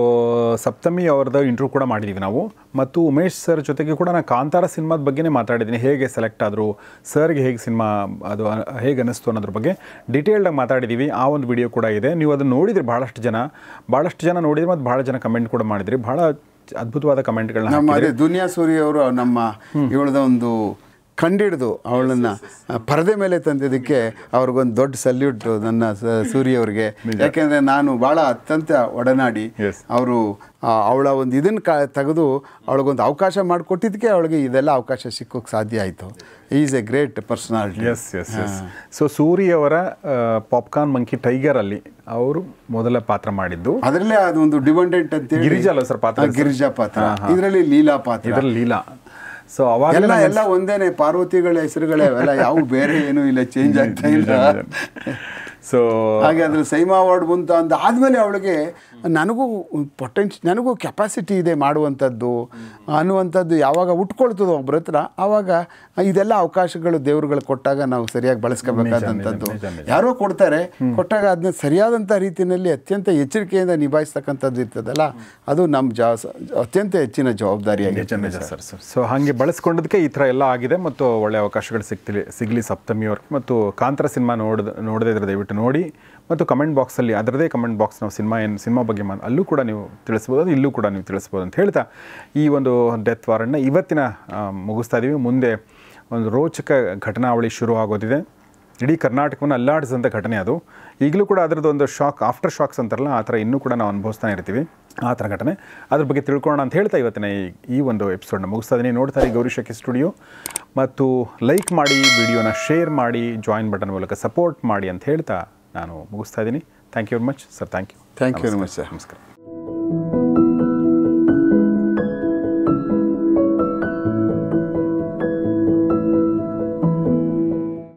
ಸಪ್ತಮಿ ಅವ್ರದ್ದು ಇಂಟ್ರ್ಯೂ ಕೂಡ ಮಾಡಿದ್ದೀವಿ ನಾವು ಮತ್ತು ಉಮೇಶ್ ಸರ್ ಜೊತೆಗೆ ಕೂಡ ನಾನು ಕಾಂತಾರ ಸಿನಿಮಾದ ಬಗ್ಗೆನೇ ಮಾತಾಡಿದ್ದೀನಿ ಹೇಗೆ ಸೆಲೆಕ್ಟ್ ಆದರು ಸರ್ಗೆ ಹೇಗೆ ಸಿನಿಮಾ ಅದು ಹೇಗೆ ಅನ್ನಿಸ್ತು ಅನ್ನೋದ್ರ ಬಗ್ಗೆ ಡೀಟೇಲ್ಡಾಗಿ ಮಾತಾಡಿದ್ದೀವಿ ಆ ಒಂದು ವಿಡಿಯೋ ಕೂಡ ಇದೆ ನೀವು ಅದನ್ನು ನೋಡಿದ್ರಿ ಭಾಳಷ್ಟು ಜನ ಭಾಳಷ್ಟು ಜನ ನೋಡಿದ್ರೆ ಮತ್ತು ಭಾಳ ಜನ ಕಮೆಂಟ್ ಕೂಡ ಮಾಡಿದ್ರಿ ಭಾಳ ಅದ್ಭುತವಾದ ಕಮೆಂಟ್ಗಳನ್ನ ನಮ್ಮ ದುನಿಯಾ ಸೂರಿ ಅವರು ನಮ್ಮ ಇವಳದ ಒಂದು ಕಂಡಿಡಿದು ಅವಳನ್ನ ಪರದೆ ಮೇಲೆ ತಂದಿದ್ದಕ್ಕೆ ಅವ್ರಿಗೊಂದು ದೊಡ್ಡ ಸಲ್ಯೂಟ್ ನನ್ನ ಸೂರ್ಯವ್ರಿಗೆ ಯಾಕೆಂದ್ರೆ ನಾನು ಭಾಳ ಅತ್ಯಂತ ಒಡನಾಡಿ ಅವರು ಅವಳ ಒಂದು ಇದನ್ನ ಕ ತೆಗೆದು ಅವಳಿಗೊಂದು ಅವಕಾಶ ಮಾಡಿಕೊಟ್ಟಿದ್ದಕ್ಕೆ ಅವಳಿಗೆ ಇದೆಲ್ಲ ಅವಕಾಶ ಸಿಕ್ಕೋಕೆ ಸಾಧ್ಯ ಆಯಿತು is a great personality S S S so ಸೂರಿಯವರ ಪಾಪ್ಕಾರ್ನ್ ಮಂಕಿ ಟೈಗರ್ ಅಲ್ಲಿ ಅವರು ಮೊದಲ ಪಾತ್ರ ಮಾಡಿದ್ದು ಅದರಲ್ಲೇ ಅದೊಂದು ಡಿಪೆಂಡೆಂಟ್ ಅಂತ ಗಿರಿಜಾ ಅಲ್ಲ ಸರ್ ಪಾತ್ರ ಗಿರಿಜಾ ಪಾತ್ರ ಇದರಲ್ಲಿ ಲೀಲಾ ಪಾತ್ರ ಇದರಲ್ಲಿ ಲೀಲಾ ಸೊ ಅವಾಗ ಎಲ್ಲ ಒಂದೇನೆ ಪಾರ್ವತಿಗಳ ಹೆಸರುಗಳೇ ಅವೆಲ್ಲ ಯಾವ ಬೇರೆ ಏನು ಇಲ್ಲ ಚೇಂಜ್ ಆಗ್ತಾ ಇಲ್ಲ ಸೊ ಹಾಗೆ ಅದ್ರ ಸೈಮಾ ಅವಾರ್ಡ್ ಬಂತು ಅಂತ ಆದ್ಮೇಲೆ ಅವಳಿಗೆ ನನಗೂ ಪೊಟೆನ್ಶ್ ನನಗೂ ಕೆಪಾಸಿಟಿ ಇದೆ ಮಾಡುವಂಥದ್ದು ಅನ್ನುವಂಥದ್ದು ಯಾವಾಗ ಉಟ್ಕೊಳ್ತದೋ ಒಬ್ಬರ ಹತ್ರ ಆವಾಗ ಇದೆಲ್ಲ ಅವಕಾಶಗಳು ದೇವ್ರುಗಳು ಕೊಟ್ಟಾಗ ನಾವು ಸರಿಯಾಗಿ ಬಳಸ್ಕೋಬೇಕಾದಂಥದ್ದು ಯಾರೋ ಕೊಡ್ತಾರೆ ಕೊಟ್ಟಾಗ ಅದನ್ನ ಸರಿಯಾದಂಥ ರೀತಿಯಲ್ಲಿ ಅತ್ಯಂತ ಎಚ್ಚರಿಕೆಯಿಂದ ನಿಭಾಯಿಸ್ತಕ್ಕಂಥದ್ದು ಇರ್ತದಲ್ಲ ಅದು ನಮ್ಮ ಜಾ ಅತ್ಯಂತ ಹೆಚ್ಚಿನ ಜವಾಬ್ದಾರಿಯಾಗಿದೆ ಸರ್ ಸರ್ ಸೊ ಹಾಗೆ ಬಳಸ್ಕೊಂಡದಕ್ಕೆ ಈ ಥರ ಎಲ್ಲ ಆಗಿದೆ ಮತ್ತು ಒಳ್ಳೆ ಅವಕಾಶಗಳು ಸಿಗ್ತಿಲಿ ಸಿಗಲಿ ಸಪ್ತಮಿಯವ್ರ ಮತ್ತು ಕಾಂತರ ಸಿನಿಮಾ ನೋಡಿದ ನೋಡದೇ ಇದ್ರೆ ದಯವಿಟ್ಟು ನೋಡಿ ಮತ್ತು ಕಮೆಂಟ್ ಬಾಕ್ಸಲ್ಲಿ ಅದರದೇ ಕಮೆಂಟ್ ಬಾಕ್ಸ್ ನಾವು ಸಿನಿಮಾ ಏನು ಸಿನಿಮಾ ಬಗ್ಗೆ ಬಗ್ಗೆ ಅಲ್ಲೂ ಕೂಡ ನೀವು ತಿಳಿಸ್ಬೋದು ಇಲ್ಲೂ ಕೂಡ ನೀವು ತಿಳಿಸ್ಬೋದು ಅಂತ ಹೇಳ್ತಾ ಈ ಒಂದು ಡೆತ್ ವಾರನ್ನ ಇವತ್ತಿನ ಮುಗಿಸ್ತಾ ಇದ್ದೀವಿ ಮುಂದೆ ಒಂದು ರೋಚಕ ಘಟನಾವಳಿ ಶುರು ಆಗೋದಿದೆ ಇಡೀ ಕರ್ನಾಟಕವನ್ನು ಅಲ್ಲಾಡಿಸಿದಂಥ ಘಟನೆ ಅದು ಈಗಲೂ ಕೂಡ ಅದರದ್ದು ಒಂದು ಶಾಕ್ ಆಫ್ಟರ್ ಶಾಕ್ಸ್ ಅಂತಾರಲ್ಲ ಆ ಥರ ಇನ್ನೂ ಕೂಡ ನಾವು ಅನುಭವಿಸ್ತಾ ಇರ್ತೀವಿ ಆ ಥರ ಘಟನೆ ಅದ್ರ ಬಗ್ಗೆ ತಿಳ್ಕೊಳ್ಳೋಣ ಅಂತ ಹೇಳ್ತಾ ಇವತ್ತಿನ ಈ ಈ ಒಂದು ಎಪಿಸೋಡ್ನ ಮುಗಿಸ್ತಾ ಇದ್ದೀನಿ ನೋಡ್ತಾರೆ ಗೌರಿಶಕಿ ಸ್ಟುಡಿಯೋ ಮತ್ತು ಲೈಕ್ ಮಾಡಿ ವಿಡಿಯೋನ ಶೇರ್ ಮಾಡಿ ಜಾಯಿನ್ ಬಟನ್ ಮೂಲಕ ಸಪೋರ್ಟ್ ಮಾಡಿ ಅಂತ ಹೇಳ್ತಾ ನಾನು ಮುಗಿಸ್ತಾ ಇದ್ದೀನಿ thank you very much sir thank you thank you ನಮಸ್ತೆ ನಮಸ್ಕಾರ